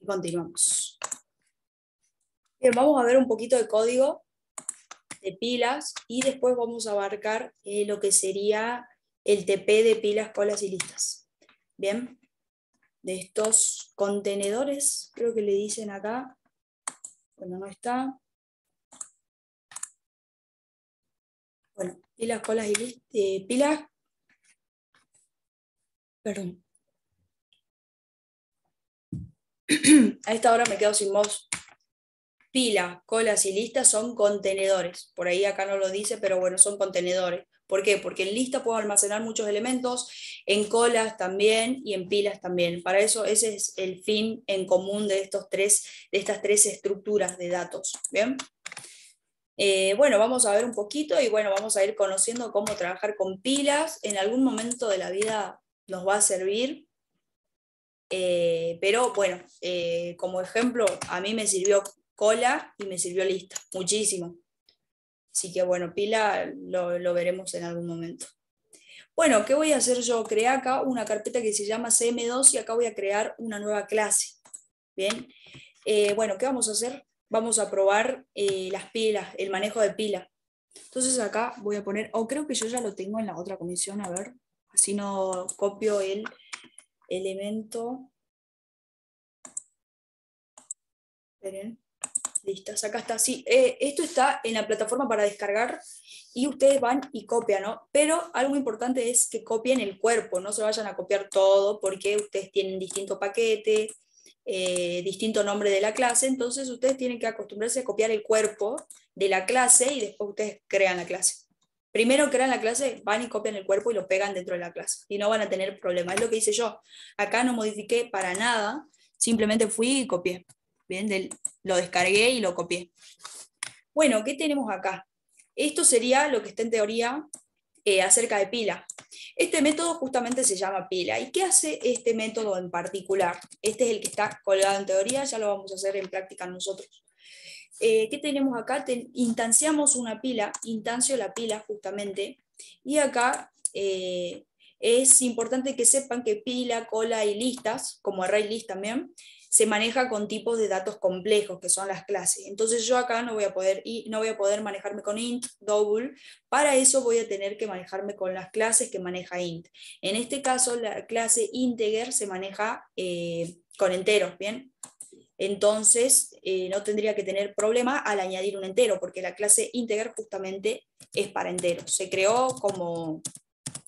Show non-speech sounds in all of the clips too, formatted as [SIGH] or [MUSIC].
y continuamos. Bien, vamos a ver un poquito de código de pilas y después vamos a abarcar eh, lo que sería el TP de pilas, colas y listas. Bien, de estos contenedores, creo que le dicen acá, bueno, no está. Bueno, pilas, colas y listas, eh, pilas, perdón, [CLEARS THROAT] a esta hora me quedo sin voz. Pila, colas y listas son contenedores. Por ahí acá no lo dice, pero bueno, son contenedores. ¿Por qué? Porque en lista puedo almacenar muchos elementos, en colas también y en pilas también. Para eso ese es el fin en común de, estos tres, de estas tres estructuras de datos. ¿Bien? Eh, bueno, vamos a ver un poquito y bueno, vamos a ir conociendo cómo trabajar con pilas. En algún momento de la vida nos va a servir eh, pero bueno, eh, como ejemplo, a mí me sirvió cola y me sirvió lista, muchísimo. Así que bueno, pila lo, veremos en algún momento. Bueno, ¿qué voy a hacer yo? Creé acá una carpeta que se llama CM2 y acá voy a crear una nueva clase. Bien. Eh, bueno, ¿qué vamos a hacer? Vamos a probar las pilas, el manejo de pila. Entonces acá voy a poner, o oh, creo que yo ya lo tengo en la otra comisión, a ver, así no copio el elemento. Esperen. Listas, acá está. Sí, eh, esto está en la plataforma para descargar y ustedes van y copian, ¿no? Pero algo importante es que copien el cuerpo, no se vayan a copiar todo porque ustedes tienen distinto paquete, eh, distinto nombre de la clase, entonces ustedes tienen que acostumbrarse a copiar el cuerpo de la clase y después ustedes crean la clase primero que era la clase, van y copian el cuerpo y lo pegan dentro de la clase y no van a tener problema. Es lo que hice yo. Acá no modifiqué para nada, simplemente fui y copié. Bien, lo descargué y lo copié. Bueno, ¿qué tenemos acá? Esto sería lo que está en teoría eh, acerca de pila. Este método justamente se llama pila. ¿Y qué hace este método en particular? Este es el que está colgado en teoría, ya lo vamos a hacer en práctica nosotros. Eh, ¿qué tenemos acá? instanciamos una pila, instancio la pila justamente, y acá eh, es importante que sepan que pila, cola y listas, como array list también, se maneja con tipos de datos complejos, que son las clases. Entonces yo acá no voy a poder, no voy a poder manejarme con int, double, para eso voy a tener que manejarme con las clases que maneja int. En este caso la clase integer se maneja eh, con enteros, ¿bien? Entonces, eh, no tendría que tener problema al añadir un entero, porque la clase integer justamente es para enteros. Se creó como,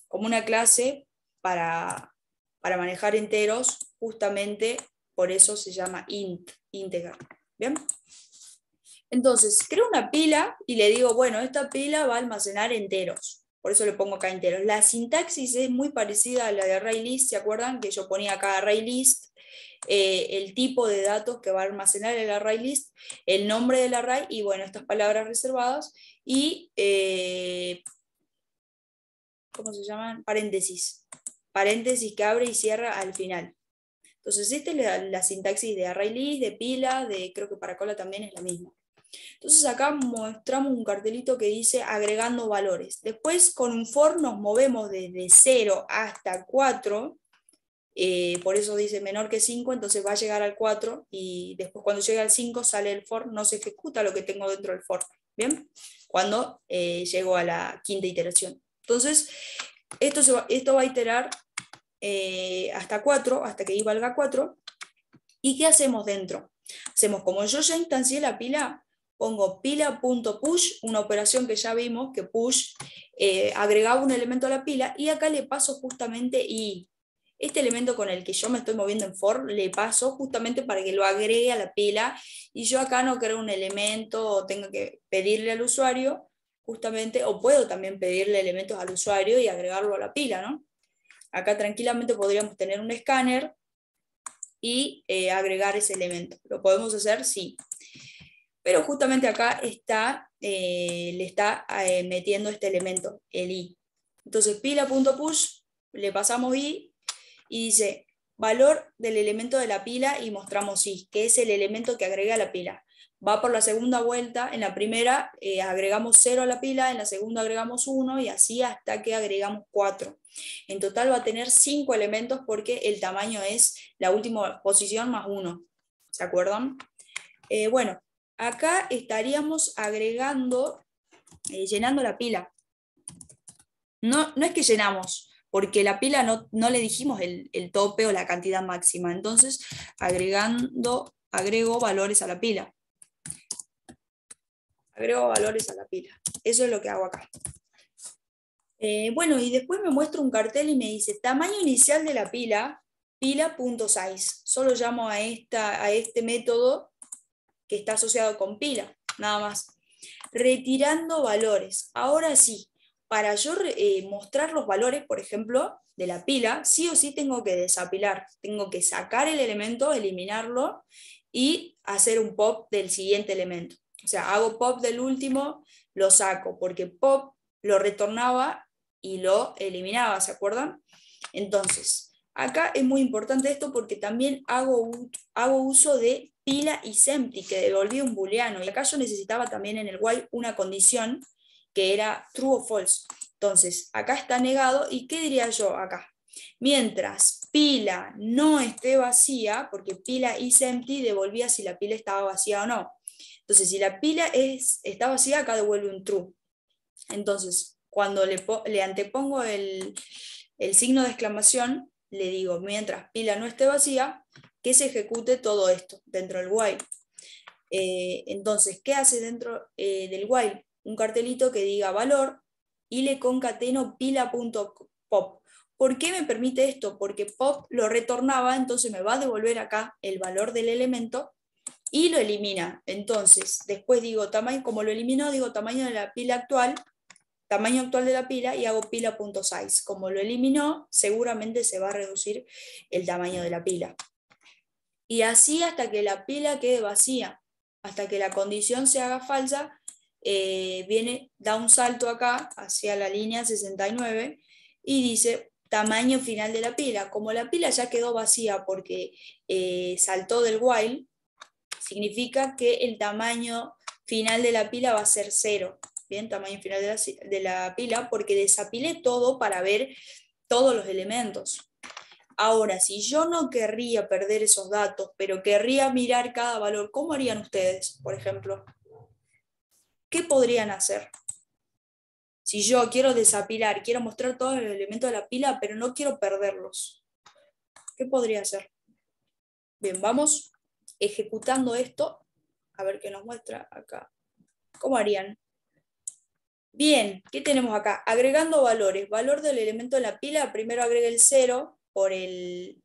como una clase para, manejar enteros, justamente por eso se llama int, integer. ¿Bien? Entonces, creo una pila y le digo, bueno, esta pila va a almacenar enteros. Por eso le pongo acá enteros. La sintaxis es muy parecida a la de ArrayList, ¿se acuerdan? Que yo ponía acá ArrayList eh, el tipo de datos que va a almacenar el array list, el nombre del array y bueno, estas palabras reservadas y, eh, ¿cómo se llaman? Paréntesis. Paréntesis que abre y cierra al final. Entonces, esta es la, sintaxis de array list, de pila, de creo que para cola también es la misma. Entonces acá mostramos un cartelito que dice agregando valores. Después con un for nos movemos desde 0 hasta 4 eh, por eso dice menor que 5, entonces va a llegar al 4 y después cuando llega al 5 sale el for, no se ejecuta lo que tengo dentro del for, ¿bien? Cuando eh, llego a la quinta iteración. Entonces, esto, va, esto va a iterar eh, hasta 4, hasta que i valga 4. ¿Y qué hacemos dentro? Hacemos como yo ya instancié la pila, pongo pila.push, una operación que ya vimos que push agregaba un elemento a la pila, y acá le paso justamente i este elemento con el que yo me estoy moviendo en for le paso justamente para que lo agregue a la pila y yo acá no creo un elemento o tengo que pedirle al usuario justamente, o puedo también pedirle elementos al usuario y agregarlo a la pila, ¿no? Acá tranquilamente podríamos tener un escáner y eh, agregar ese elemento. ¿Lo podemos hacer? Sí. Pero justamente acá está, eh, le está eh, metiendo este elemento, el i. Entonces pila.push, le pasamos i y dice valor del elemento de la pila y mostramos sí, que es el elemento que agrega la pila. Va por la segunda vuelta, en la primera eh, agregamos 0 a la pila, en la segunda agregamos 1 y así hasta que agregamos 4. En total va a tener 5 elementos porque el tamaño es la última posición más 1. ¿Se acuerdan? Eh, bueno, acá estaríamos agregando, eh, llenando la pila. No, no es que llenamos, porque la pila no, le dijimos el, tope o la cantidad máxima. Entonces, agregando, agrego valores a la pila. Agrego valores a la pila. Eso es lo que hago acá. Eh, bueno, y después me muestra un cartel y me dice tamaño inicial de la pila, pila.size. Solo llamo a, esta, a este método que está asociado con pila, nada más. Retirando valores. Ahora sí, para yo eh, mostrar los valores, por ejemplo, de la pila, sí o sí tengo que desapilar, tengo que sacar el elemento, eliminarlo y hacer un pop del siguiente elemento. O sea, hago pop del último, lo saco, porque pop lo retornaba y lo eliminaba, ¿se acuerdan? Entonces, acá es muy importante esto porque también hago, uso de pila y sempty, que devolví un booleano. Y acá yo necesitaba también en el while una condición que era true o false. Entonces, acá está negado y ¿qué diría yo acá? Mientras pila no esté vacía, porque pila is empty devolvía si la pila estaba vacía o no. Entonces, si la pila es, está vacía, acá devuelve un true. Entonces, cuando le, antepongo el, signo de exclamación, le digo, mientras pila no esté vacía, que se ejecute todo esto dentro del while. Eh, entonces, ¿qué hace dentro eh, del while? un cartelito que diga valor y le concateno pila.pop. ¿Por qué me permite esto? Porque pop lo retornaba, entonces me va a devolver acá el valor del elemento y lo elimina. Entonces, después digo tamaño, como lo eliminó, digo tamaño de la pila actual, tamaño actual de la pila y hago pila.size. Como lo eliminó, seguramente se va a reducir el tamaño de la pila. Y así hasta que la pila quede vacía, hasta que la condición se haga falsa eh, viene, da un salto acá hacia la línea 69 y dice tamaño final de la pila. Como la pila ya quedó vacía porque eh, saltó del while, significa que el tamaño final de la pila va a ser cero. Bien, tamaño final de la, de la pila porque desapilé todo para ver todos los elementos. Ahora, si yo no querría perder esos datos, pero querría mirar cada valor, ¿cómo harían ustedes, por ejemplo? ¿qué podrían hacer? Si yo quiero desapilar, quiero mostrar todos los elementos de la pila, pero no quiero perderlos, ¿qué podría hacer? Bien, vamos ejecutando esto, a ver qué nos muestra acá. ¿Cómo harían? Bien, ¿qué tenemos acá? Agregando valores. Valor del elemento de la pila, primero agrega el 0 por, eh,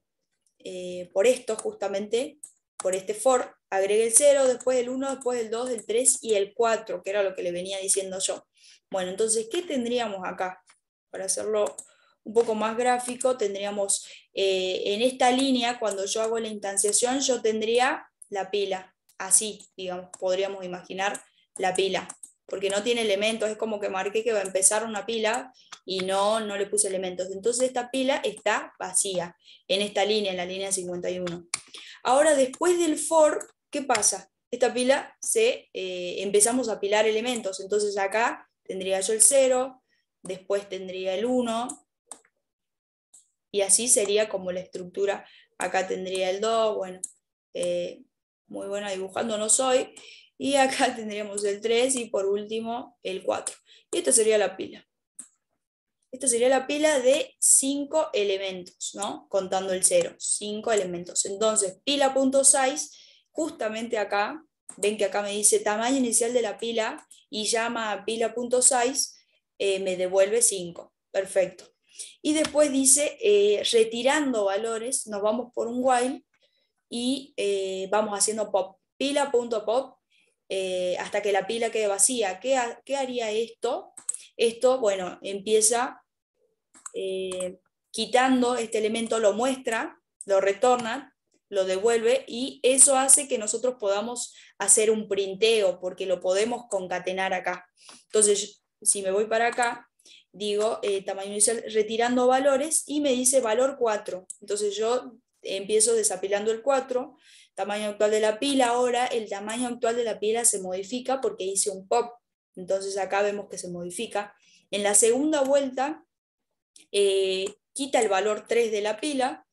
por esto justamente, por este for. Agregue el 0, después el 1, después el 2, el 3 y el 4, que era lo que le venía diciendo yo. Bueno, entonces, ¿qué tendríamos acá? Para hacerlo un poco más gráfico, tendríamos eh, en esta línea, cuando yo hago la instanciación, yo tendría la pila, así, digamos, podríamos imaginar la pila, porque no tiene elementos, es como que marqué que va a empezar una pila y no, no le puse elementos. Entonces esta pila está vacía en esta línea, en la línea 51. Ahora, después del for, ¿Qué pasa? Esta pila se eh, empezamos a pilar elementos, entonces acá tendría yo el 0, después tendría el 1, y así sería como la estructura. Acá tendría el 2, bueno, eh, muy buena dibujando no soy, y acá [LAUGHS] tendríamos el 3 y por último el 4. Y esta sería la pila. Esta sería la pila de 5 elementos, ¿no? Contando el 0, 5 elementos. Entonces, pila.size justamente acá, ven que acá me dice tamaño inicial de la pila y llama a pila.size, eh, me devuelve 5. Perfecto. Y después dice, eh, retirando valores, nos vamos por un while y eh, vamos haciendo pop, pila.pop, hasta que la pila quede vacía. ¿Qué, qué haría esto? Esto, bueno, empieza quitando este elemento, lo muestra, lo retorna, lo devuelve y eso hace que nosotros podamos hacer un printeo porque lo podemos concatenar acá. Entonces, si me voy para acá, digo eh, tamaño inicial retirando valores y me dice valor 4. Entonces yo empiezo desapilando el 4, tamaño actual de la pila, ahora el tamaño actual de la pila se modifica porque hice un pop. Entonces acá vemos que se modifica. En la segunda vuelta, eh, quita el valor 3 de la pila,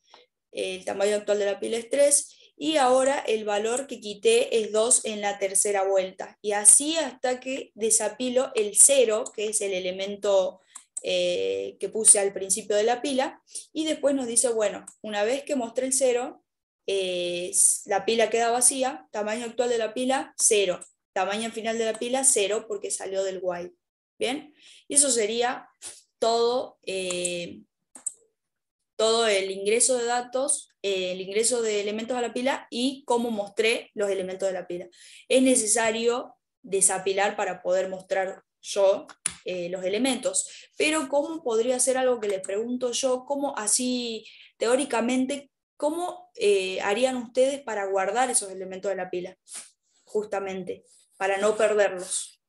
el tamaño actual de la pila es 3 y ahora el valor que quité es 2 en la tercera vuelta. Y así hasta que desapilo el 0, que es el elemento eh, que puse al principio de la pila, y después nos dice, bueno, una vez que mostré el 0, la pila queda vacía, tamaño actual de la pila 0, tamaño final de la pila 0 porque salió del while. ¿Bien? Y eso sería todo. Eh, todo el ingreso de datos, eh, el ingreso de elementos a la pila y cómo mostré los elementos de la pila. Es necesario desapilar para poder mostrar yo eh, los elementos, pero cómo podría ser algo que les pregunto yo, cómo así teóricamente, cómo eh, harían ustedes para guardar esos elementos de la pila, justamente, para no perderlos.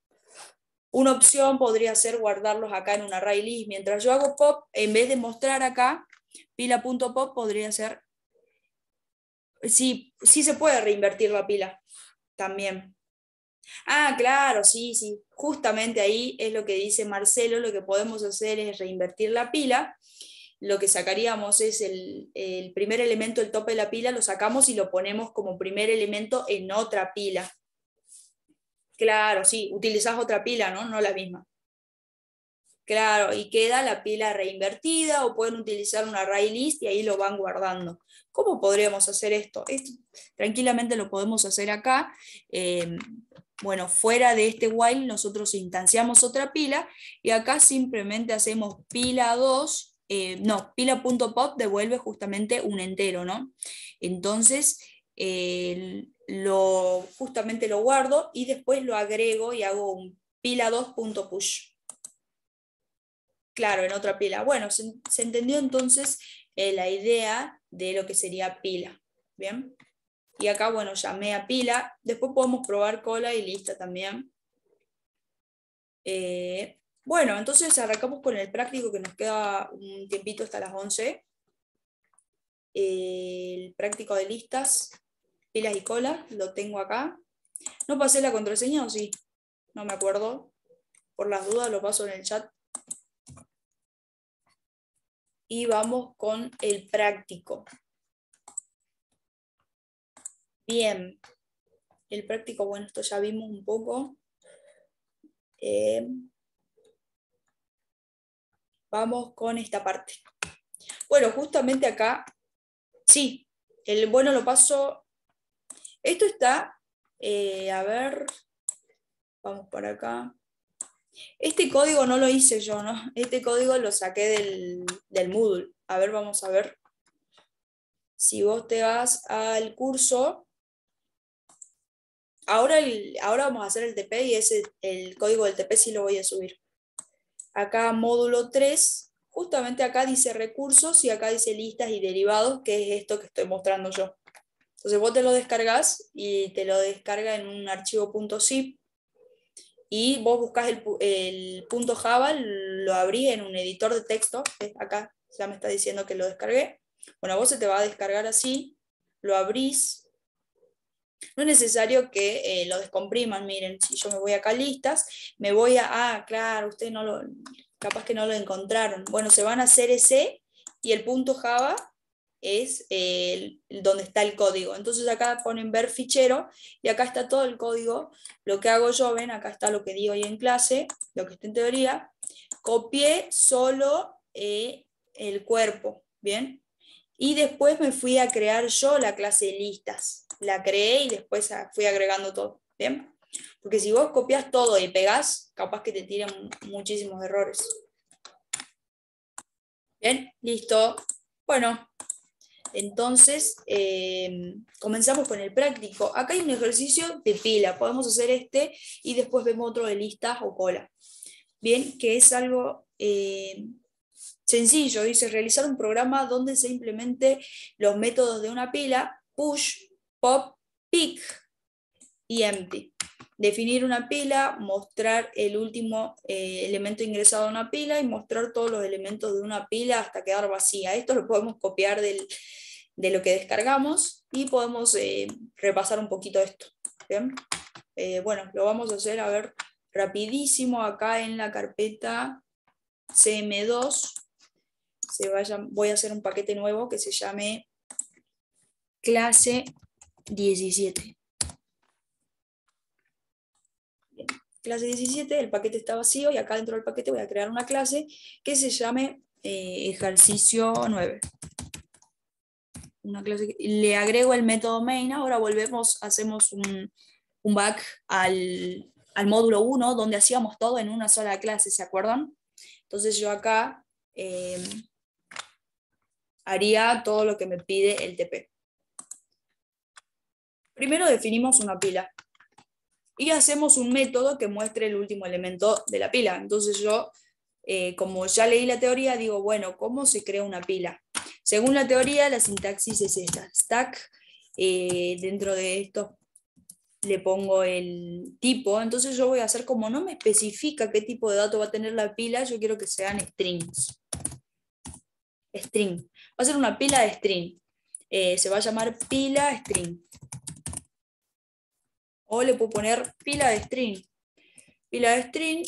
Una opción podría ser guardarlos acá en un array list. Mientras yo hago pop, en vez de mostrar acá, Pila.pop podría ser. Sí, sí se puede reinvertir la pila también. Ah, claro, sí, sí. Justamente ahí es lo que dice Marcelo, lo que podemos hacer es reinvertir la pila. Lo que sacaríamos es el, el primer elemento, el tope de la pila, lo sacamos y lo ponemos como primer elemento en otra pila. Claro, sí, utilizás otra pila, ¿no? No la misma. Claro, y queda la pila reinvertida o pueden utilizar una array list y ahí lo van guardando. ¿Cómo podríamos hacer esto? esto tranquilamente lo podemos hacer acá. Em, bueno, fuera de este while nosotros instanciamos otra pila y acá simplemente hacemos pila 2, eh, no, pila.pop devuelve justamente un entero, ¿no? Entonces, lo, justamente lo guardo y después lo agrego y hago un pila 2.push claro, en otra pila. Bueno, se, entendió entonces eh, la idea de lo que sería pila. Bien. Y acá, bueno, llamé a pila. Después podemos probar cola y lista también. Eh, bueno, entonces arrancamos con el práctico que nos queda un tiempito hasta las 11. El práctico de listas, pilas y cola, lo tengo acá. ¿No pasé la contraseña o sí? No me acuerdo. Por las dudas lo paso en el chat y vamos con el práctico. Bien, el práctico, bueno, esto ya vimos un poco. Eh, vamos con esta parte. Bueno, justamente acá, sí, el bueno lo paso. Esto está, eh, a ver, vamos para acá. Este código no lo hice yo, ¿no? Este código lo saqué del, del Moodle. A ver, vamos a ver. Si vos te vas al curso, ahora, ahora vamos a hacer el TP y ese, el código del TP sí lo voy a subir. Acá módulo 3, justamente acá dice recursos y acá dice listas y derivados, que es esto que estoy mostrando yo. Entonces vos te lo descargas y te lo descarga en un archivo .zip y vos buscas el, punto .java, lo abrí en un editor de texto, acá ya me está diciendo que lo descargué. Bueno, vos se te va a descargar así, lo abrís. No es necesario que eh, lo descompriman, miren, si yo me voy acá a listas, me voy a, ah, claro, ustedes no lo, capaz que no lo encontraron. Bueno, se van a hacer ese, y el punto .java es donde está el código. Entonces acá ponen ver fichero y acá está todo el código. Lo que hago yo, ven, acá está lo que digo hoy en clase, lo que está en teoría. Copié solo eh, el cuerpo, ¿bien? Y después me fui a crear yo la clase listas. La creé y después fui agregando todo, ¿bien? Porque si vos copias todo y pegás, capaz que te tiren muchísimos errores. Bien, listo. Bueno, entonces, em, comenzamos con el práctico. Acá hay un ejercicio de pila, podemos hacer este y después vemos otro de listas o cola. Bien, que es algo em, sencillo, dice realizar un programa donde se implemente los métodos de una pila, push, pop, pick y empty. Definir una pila, mostrar el último eh, elemento ingresado a una pila y mostrar todos los elementos de una pila hasta quedar vacía. Esto lo podemos copiar del, de lo que descargamos y podemos eh, repasar un poquito esto. Eh, bueno, lo vamos a hacer, a ver, rapidísimo acá en la carpeta CM2. Se voy a hacer un paquete nuevo que se llame clase 17. Clase 17, el paquete está vacío y acá dentro del paquete voy a crear una clase que se llame eh, ejercicio 9 una clase, le agrego el método main, ahora volvemos, hacemos un, back al, módulo 1, donde hacíamos todo en una sola clase, ¿se acuerdan? Entonces yo acá em, haría todo lo que me pide el TP. Primero definimos una pila y hacemos un método que muestre el último elemento de la pila. Entonces yo, eh, como ya leí la teoría, digo, bueno, ¿cómo se crea una pila? Según la teoría, la sintaxis es esta, stack, eh, dentro de esto le pongo el tipo, entonces yo voy a hacer como no me especifica qué tipo de dato va a tener la pila, yo quiero que sean strings. String. Va a ser una pila de string. Eh, se va a llamar pila string. O le puedo poner pila de string. Pila de string,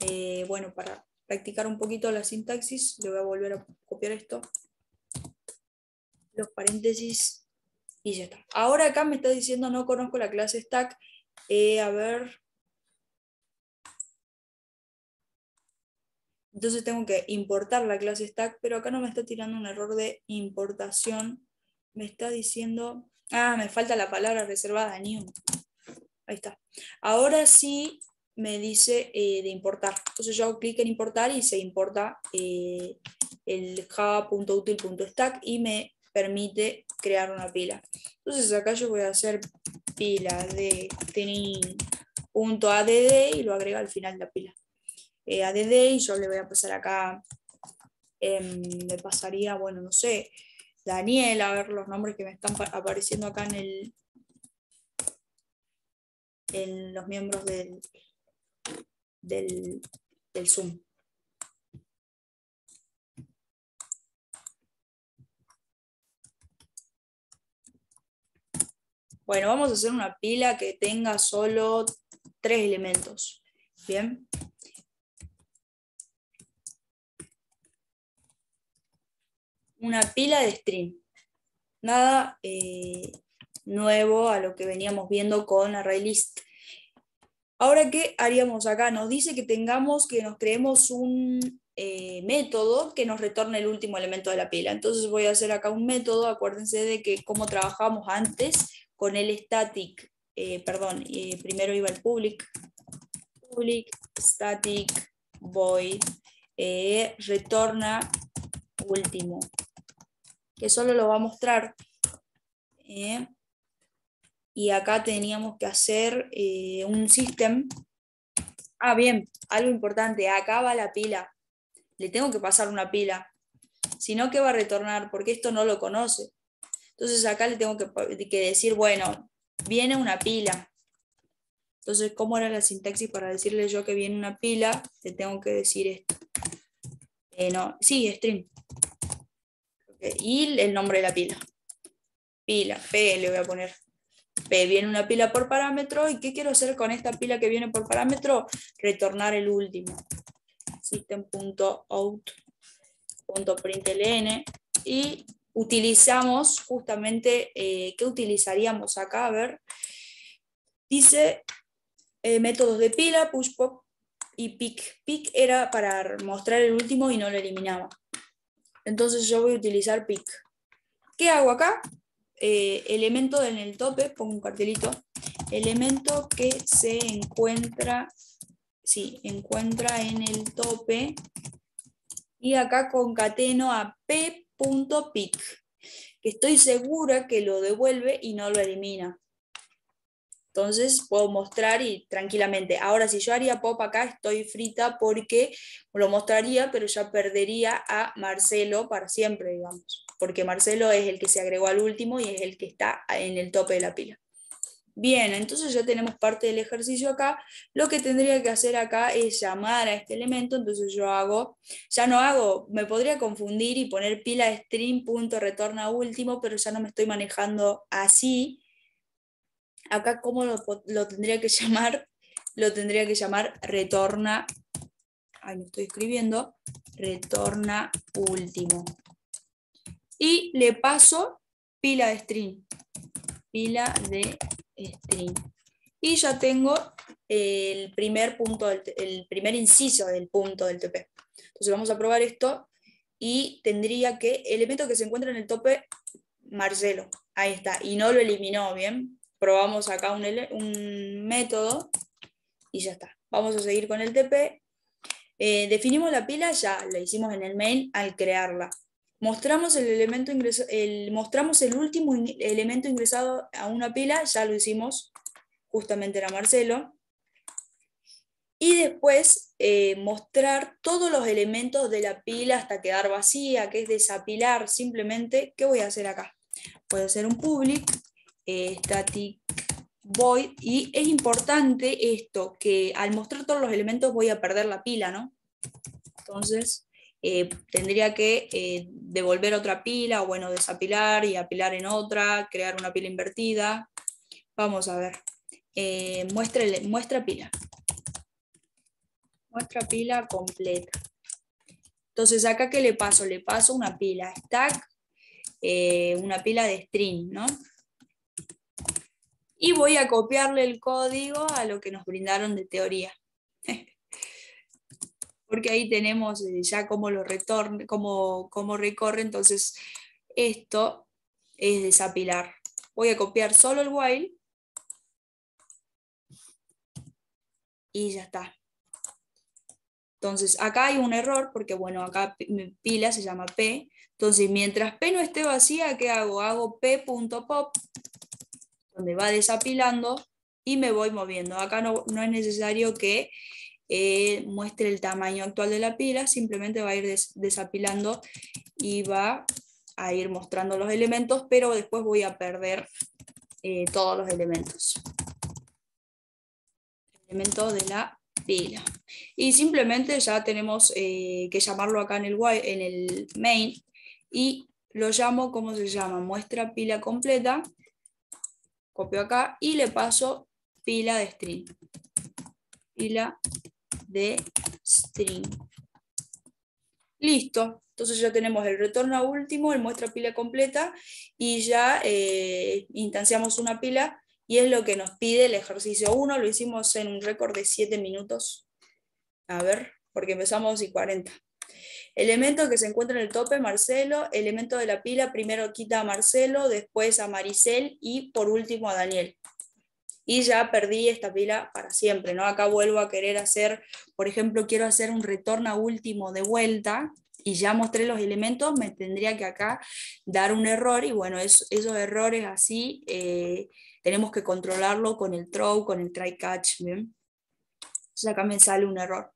eh, bueno, para practicar un poquito la sintaxis, le voy a volver a copiar esto los paréntesis y ya está. Ahora acá me está diciendo no conozco la clase stack. Eh, a ver. Entonces tengo que importar la clase stack, pero acá no me está tirando un error de importación. Me está diciendo... Ah, me falta la palabra reservada, new. Ahí está. Ahora sí me dice eh, de importar. Entonces yo hago clic en importar y se importa eh, el java.util.stack y me permite crear una pila. Entonces acá yo voy a hacer pila de Punto add. y lo agrego al final de la pila. Eh, add y yo le voy a pasar acá, em, Me pasaría, bueno, no sé, Daniel, a ver los nombres que me están apareciendo acá en el en los miembros del, del Zoom. Bueno, vamos a hacer una pila que tenga solo tres elementos. Bien. Una pila de string. Nada eh, nuevo a lo que veníamos viendo con ArrayList. Ahora, ¿qué haríamos acá? Nos dice que tengamos, que nos creemos un eh, método que nos retorne el último elemento de la pila. Entonces voy a hacer acá un método, acuérdense de que como trabajamos antes, con el static, eh, perdón, eh, primero iba el public, public static void, eh, retorna último, que solo lo va a mostrar. y acá teníamos que hacer un system. Ah, bien, algo importante, acá va la pila. Le tengo que pasar una pila. Si no, ¿qué va a retornar? Porque esto no lo conoce. Entonces acá le tengo que, decir, bueno, viene una pila. Entonces, ¿cómo era la sintaxis para decirle yo que viene una pila? Le tengo que decir esto. Eh, no, sí, string. Y el nombre de la pila. Pila, P le voy a poner. P viene una pila por parámetro. ¿Y qué quiero hacer con esta pila que viene por parámetro? Retornar el último. System.out.println y utilizamos justamente, eh, ¿qué utilizaríamos acá? A ver, dice eh, métodos de pila, push, pop y pick. Pick era para mostrar el último y no lo eliminaba. Entonces yo voy a utilizar pick. ¿Qué hago acá? Eh, elemento en el tope, pongo un cartelito, elemento que se encuentra, sí, encuentra en el tope y acá concateno a P punto pic, que estoy segura que lo devuelve y no lo elimina. Entonces puedo mostrar y tranquilamente. Ahora, si yo haría pop acá, estoy frita porque lo mostraría, pero ya perdería a Marcelo para siempre, digamos. Porque Marcelo es el que se agregó al último y es el que está en el tope de la pila. Bien, entonces ya tenemos parte del ejercicio acá. Lo que tendría que hacer acá es llamar a este elemento, entonces yo hago, ya no hago, me podría confundir y poner pila string último, pero ya no me estoy manejando así. Acá cómo lo, tendría que [LAUGHS] llamar, lo tendría que llamar retorna, ahí me estoy escribiendo, retorna último. Y le paso pila de string, pila de este, y ya tengo el primer punto, el primer inciso del punto del TP. Entonces vamos a probar esto y tendría que, el elemento que se encuentra en el tope, Marcelo. Ahí está, y no lo eliminó, bien. Probamos acá un, método y ya está. Vamos a seguir con el TP. Eh, definimos la pila, ya la hicimos en el main al crearla. Mostramos el, elemento ingreso, mostramos el último elemento ingresado a una pila, ya lo hicimos, justamente era Marcelo. Y después eh, mostrar todos los elementos de la pila hasta quedar vacía, que es desapilar simplemente. ¿Qué voy a hacer acá? Voy a hacer un public, eh, static void, y es importante esto, que al mostrar todos los elementos voy a perder la pila, ¿no? Entonces, eh, tendría que eh, devolver otra pila o bueno, desapilar y apilar en otra, crear una pila invertida. Vamos a ver. Eh, muestra, pila. Muestra pila completa. Entonces, ¿acá que le paso? Le paso una pila stack, una pila de string, ¿no? Y voy a copiarle el código a lo que nos brindaron de teoría. [LAUGHS] porque ahí tenemos eh, ya cómo, lo cómo, cómo recorre, entonces esto es desapilar. Voy a copiar solo el while y ya está. Entonces, acá hay un error, porque bueno, acá pila se llama P. Entonces, mientras P no esté vacía, ¿qué hago? Hago P.pop, donde va desapilando y me voy moviendo. Acá no es necesario que eh, muestre el tamaño actual de la pila, simplemente va a ir desapilando y va a ir mostrando los elementos, pero después voy a perder eh, todos los elementos. Elementos de la pila. Y simplemente ya tenemos eh, que llamarlo acá en el, en el main y lo llamo, ¿cómo se llama? Muestra pila completa. Copio acá y le paso pila de string. Pila de string. Listo. Entonces ya tenemos el retorno a último, el muestra pila completa y ya eh, instanciamos una pila y es lo que nos pide el ejercicio 1. Lo hicimos en un récord de 7 minutos. A ver, porque empezamos y 40. Elemento que se encuentra en el tope, Marcelo. Elemento de la pila, primero quita a Marcelo, después a Maricel y por último a Daniel y ya perdí esta pila para siempre, ¿no? Acá vuelvo a querer hacer, por ejemplo, quiero hacer un retorno a último de vuelta y ya mostré los elementos, me tendría que acá dar un error y bueno, esos errores así eh, tenemos que controlarlo con el throw, con el try catch, acá me sale un error.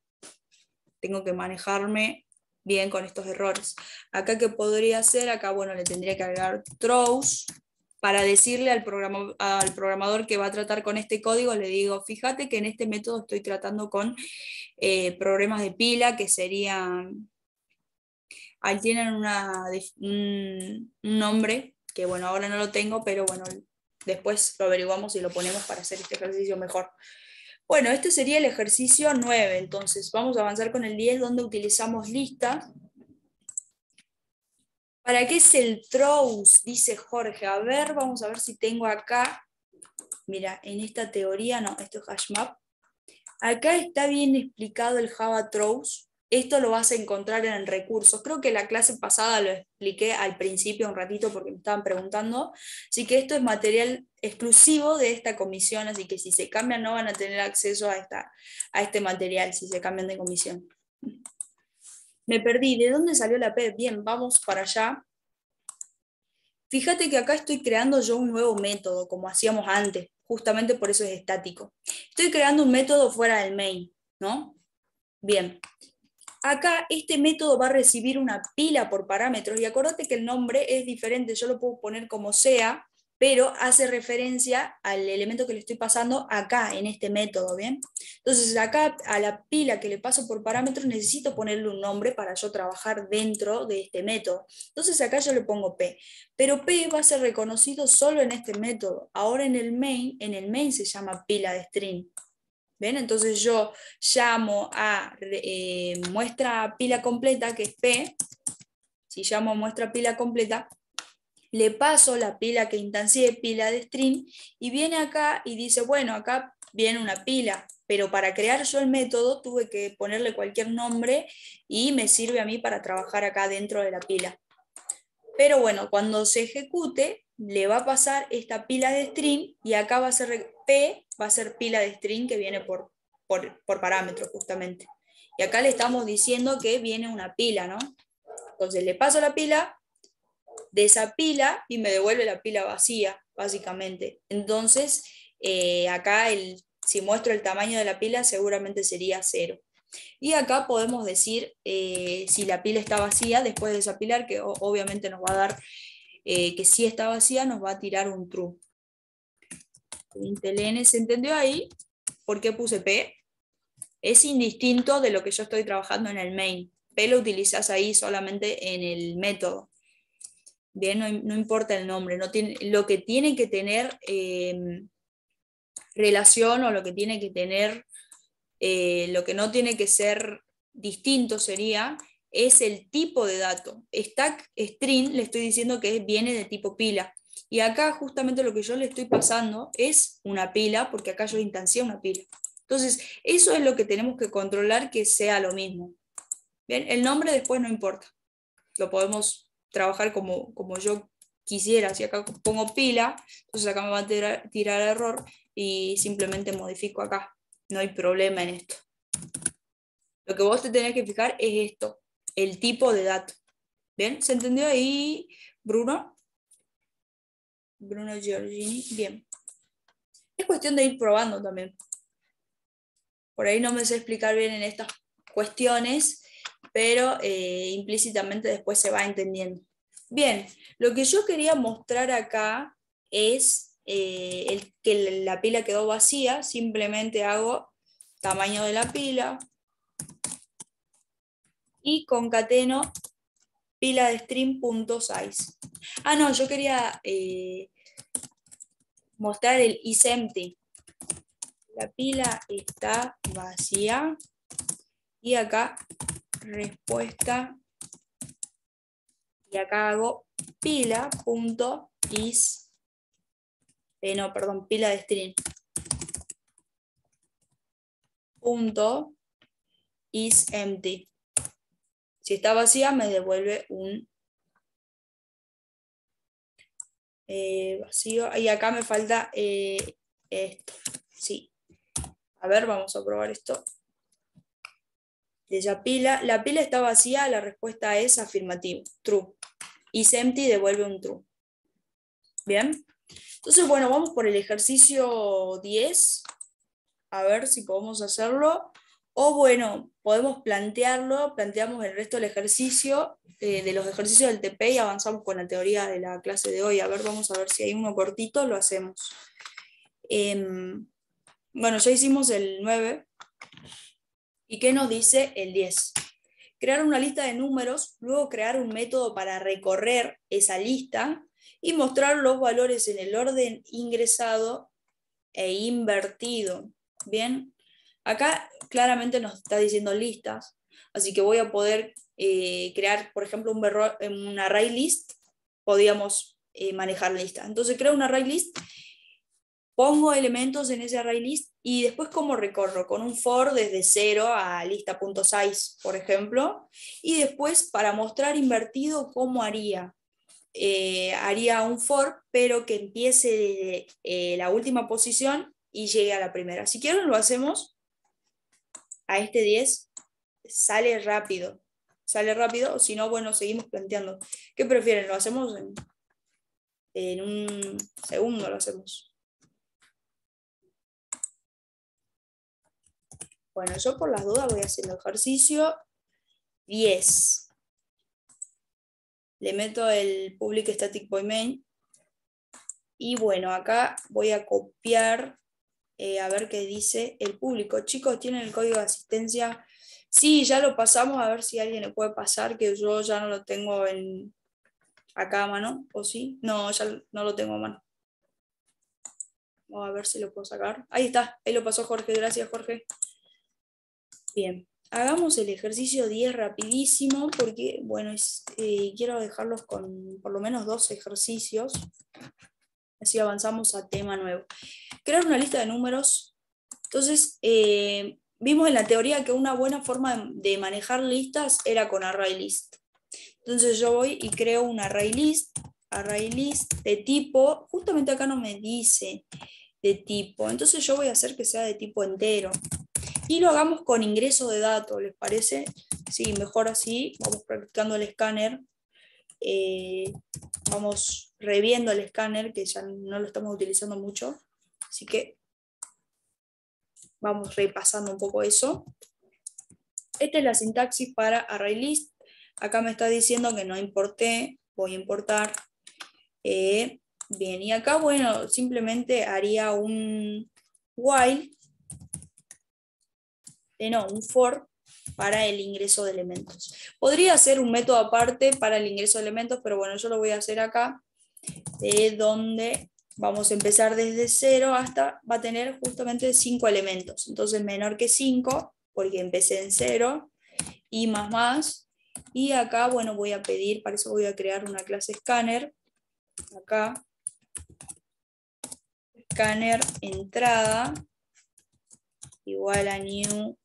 Tengo que manejarme bien con estos errores. Acá que podría hacer, acá bueno, le tendría que agregar throws, para decirle al, programador que va a tratar con este código, le digo, fíjate que en este método estoy tratando con eh, problemas de pila, que serían, ahí tienen un nombre, que bueno, ahora no lo tengo, pero bueno, después lo averiguamos y lo ponemos para hacer este ejercicio mejor. Bueno, este sería el ejercicio 9, entonces vamos a avanzar con el 10, donde utilizamos listas ¿Para qué es el trous? Dice Jorge. A ver, vamos a ver si tengo acá. Mira, en esta teoría, no, esto es HashMap. Acá está bien explicado el Java trous. Esto lo vas a encontrar en el recurso. Creo que la clase pasada lo expliqué al principio un ratito porque me estaban preguntando. Así que esto es material exclusivo de esta comisión, así que si se cambian no van a tener acceso a, esta, a este material si se cambian de comisión me perdí, ¿de dónde salió la P? Bien, vamos para allá. Fíjate que acá estoy creando yo un nuevo método, como hacíamos antes, justamente por eso es estático. Estoy creando un método fuera del main, ¿no? Bien. Acá este método va a recibir una pila por parámetros y acordate que el nombre es diferente, yo lo puedo poner como sea, pero hace referencia al elemento que le estoy pasando acá, en este método, ¿bien? Entonces acá a la pila que le paso por parámetro necesito ponerle un nombre para yo trabajar dentro de este método. Entonces acá yo le pongo P, pero P va a ser reconocido solo en este método. Ahora en el main, en el main se llama pila de string. ¿Ven? Entonces yo llamo a eh, muestra pila completa, que es P, si llamo muestra pila completa, le paso la pila que instancié, pila de string, y viene acá y dice, bueno, acá viene una pila, pero para crear yo el método tuve que ponerle cualquier nombre y me sirve a mí para trabajar acá dentro de la pila. Pero bueno, cuando se ejecute, le va a pasar esta pila de string y acá va a ser P, va a ser pila de string que viene por, por, por parámetro justamente. Y acá le estamos diciendo que viene una pila, ¿no? Entonces le paso la pila, de esa pila y me devuelve la pila vacía, básicamente. Entonces, eh, acá el, si muestro el tamaño de la pila, seguramente sería cero. Y acá podemos decir eh, si la pila está vacía después de desapilar, que obviamente nos va a dar eh, que si está vacía, nos va a tirar un true. ¿se entendió ahí? ¿Por qué puse P? Es indistinto de lo que yo estoy trabajando en el main. P lo utilizas ahí solamente en el método. Bien, no, importa el nombre, no tiene, lo que tiene que tener em, relación o lo que tiene que tener, eh, lo que no tiene que ser distinto sería, es el tipo de dato. Stack string le estoy diciendo que viene de tipo pila. Y acá justamente lo que yo le estoy pasando es una pila, porque acá yo instancié una pila. Entonces, eso es lo que tenemos que controlar que sea lo mismo. ¿Bien? El nombre después no importa. Lo podemos trabajar como, como yo quisiera. Si acá pongo pila, entonces acá me va a tirar, error y simplemente modifico acá. No hay problema en esto. Lo que vos te tenés que fijar es esto, el tipo de dato. ¿Bien? ¿Se entendió ahí, Bruno? Bruno Giorgini. Bien. Es cuestión de ir probando también. Por ahí no me sé explicar bien en estas cuestiones, pero eh, implícitamente después se va entendiendo. Bien, lo que yo quería mostrar acá es eh, el, que la pila quedó vacía, simplemente hago tamaño de la pila y concateno pila de stream.size. Ah, no, yo quería eh, mostrar el isEmpty. La pila está vacía y acá respuesta y acá hago pila.is, eh, no, perdón, pila de string. Punto is empty. Si está vacía, me devuelve un eh, vacío. Y acá me falta eh, esto. Sí. A ver, vamos a probar esto. La pila está vacía, la respuesta es afirmativa, true. Y empty devuelve un true. Bien. Entonces, bueno, vamos por el ejercicio 10. A ver si podemos hacerlo. O bueno, podemos plantearlo, planteamos el resto del ejercicio, eh, de los ejercicios del TP y avanzamos con la teoría de la clase de hoy. A ver, vamos a ver si hay uno cortito, lo hacemos. Em, bueno, ya hicimos el 9, ¿Y qué nos dice el 10? Crear una lista de números, luego crear un método para recorrer esa lista y mostrar los valores en el orden ingresado e invertido. Bien, acá claramente nos está diciendo listas, así que voy a poder eh, crear, por ejemplo, un, array list, podíamos eh, manejar listas. Entonces creo un array list pongo elementos en ese array list y después cómo recorro con un for desde 0 a lista.size, por ejemplo, y después para mostrar invertido cómo haría. Eh, haría un for, pero que empiece desde eh, la última posición y llegue a la primera. Si quieren lo hacemos a este 10, sale rápido. Sale rápido, o si no, bueno, seguimos planteando. ¿Qué prefieren? ¿Lo hacemos en, en un segundo? Lo hacemos. Bueno, yo por las dudas voy haciendo ejercicio 10. Le meto el public static void main. Y bueno, acá voy a copiar, eh, a ver qué dice el público. Chicos, ¿tienen el código de asistencia? Sí, ya lo pasamos, a ver si alguien le puede pasar, que yo ya no lo tengo acá a mano, ¿o sí? No, ya no lo tengo a mano. Vamos a ver si lo puedo sacar. Ahí está, ahí lo pasó Jorge, gracias Jorge. Bien, hagamos el ejercicio 10 rapidísimo porque, bueno, eh, quiero dejarlos con por lo menos dos ejercicios. Así avanzamos a tema nuevo. Crear una lista de números. Entonces, eh, vimos en la teoría que una buena forma de, manejar listas era con array list. Entonces yo voy y creo un array list, de tipo, justamente acá no me dice de tipo, entonces yo voy a hacer que sea de tipo entero y lo hagamos con ingreso de datos, ¿les parece? Sí, mejor así, vamos practicando el escáner, eh, vamos reviendo el escáner, que ya no lo estamos utilizando mucho, así que vamos repasando un poco eso. Esta es la sintaxis para ArrayList, acá me está diciendo que no importé, voy a importar. Eh, bien, y acá, bueno, simplemente haría un while no, un for para el ingreso de elementos. Podría ser un método aparte para el ingreso de elementos, pero bueno, yo lo voy a hacer acá, de donde vamos a empezar desde 0 hasta, va a tener justamente cinco elementos. Entonces menor que 5, porque empecé en cero, y más más. Y acá, bueno, voy a pedir, para eso voy a crear una clase scanner. Acá, scanner entrada, igual a new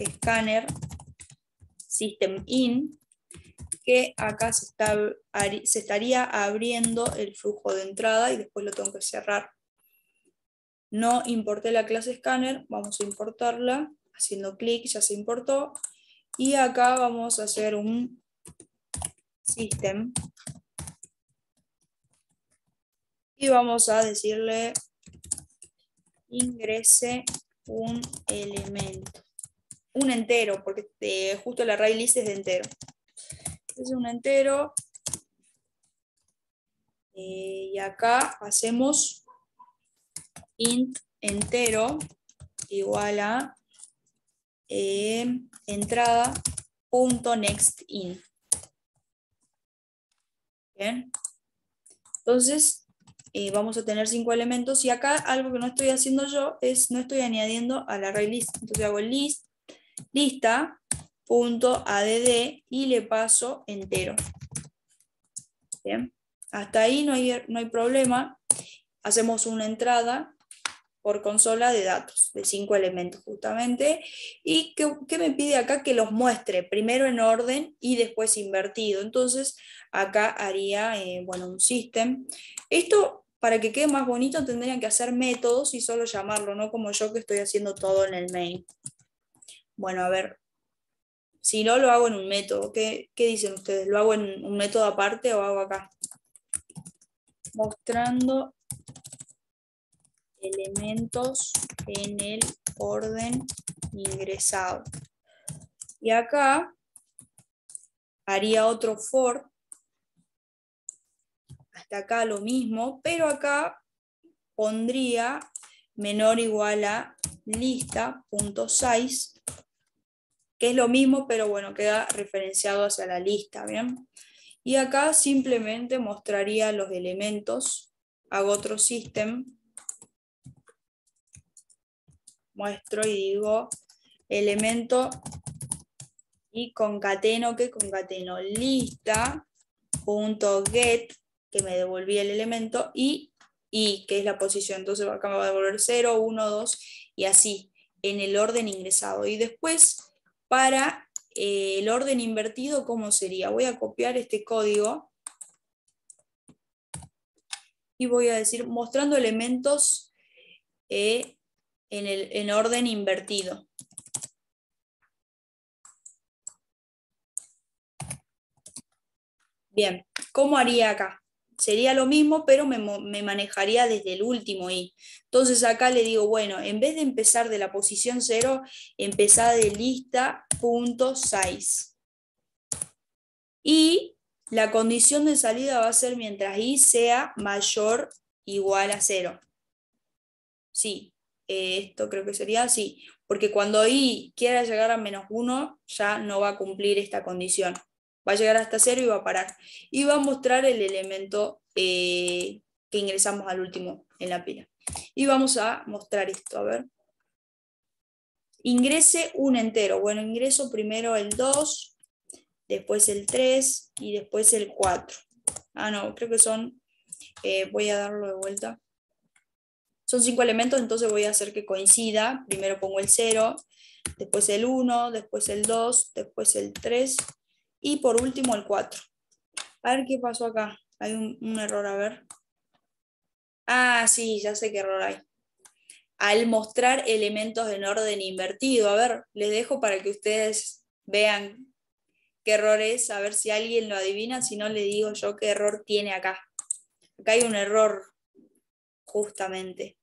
Scanner System In, que acá se, está, se estaría abriendo el flujo de entrada y después lo tengo que cerrar. No importé la clase Scanner, vamos a importarla, haciendo clic ya se importó. Y acá vamos a hacer un System. Y vamos a decirle ingrese un elemento un entero, porque eh, justo la array list es de entero. Es un entero. Eh, y acá hacemos int entero igual a eh, entrada Bien. Entonces, eh, vamos a tener cinco elementos. Y acá algo que no estoy haciendo yo es, no estoy añadiendo a la array list. Entonces hago list Lista, lista.add y le paso entero. Bien, hasta ahí no hay, problema. Hacemos una entrada por consola de datos, de cinco elementos justamente. ¿Y qué, me pide acá? Que los muestre primero en orden y después invertido. Entonces, acá haría eh, bueno, un system. Esto, para que quede más bonito, tendrían que hacer métodos y solo llamarlo, no como yo que estoy haciendo todo en el main bueno, a ver, si no lo hago en un método, ¿qué, dicen ustedes? ¿Lo hago en un método aparte o hago acá? Mostrando elementos en el orden ingresado. Y acá haría otro for. Hasta acá lo mismo, pero acá pondría menor o igual a lista.size que es lo mismo, pero bueno, queda referenciado hacia la lista, ¿bien? Y acá simplemente mostraría los elementos, hago otro system, muestro y digo elemento y concateno, que concateno lista, que me devolvía el elemento, y y, que es la posición. Entonces acá me va a devolver 0, 1, 2 y así, en el orden ingresado. Y después para eh, el orden invertido, ¿cómo sería? Voy a copiar este código y voy a decir mostrando elementos eh, en, el, en orden invertido. Bien, ¿cómo haría acá? sería lo mismo, pero me, manejaría desde el último i. Entonces acá le digo, bueno, en vez de empezar de la posición 0, empezá de lista punto 6. Y la condición de salida va a ser mientras i sea mayor igual a 0. Sí, eh, esto creo que sería así, porque cuando i quiera llegar a menos 1, ya no va a cumplir esta condición va a llegar hasta cero y va a parar. Y va a mostrar el elemento eh, que ingresamos al último en la pila. Y vamos a mostrar esto, a ver. Ingrese un entero. Bueno, ingreso primero el 2, después el 3 y después el 4. Ah, no, creo que son, eh, voy a darlo de vuelta. Son 5 elementos, entonces voy a hacer que coincida. Primero pongo el 0, después el 1, después el 2, después el 3 y por último el 4. A ver qué pasó acá. Hay un, error, a ver. Ah, sí, ya sé qué error hay. Al mostrar elementos en orden invertido. A ver, les dejo para que ustedes vean qué error es, a ver si alguien lo adivina, si no le digo yo qué error tiene acá. Acá hay un error, justamente.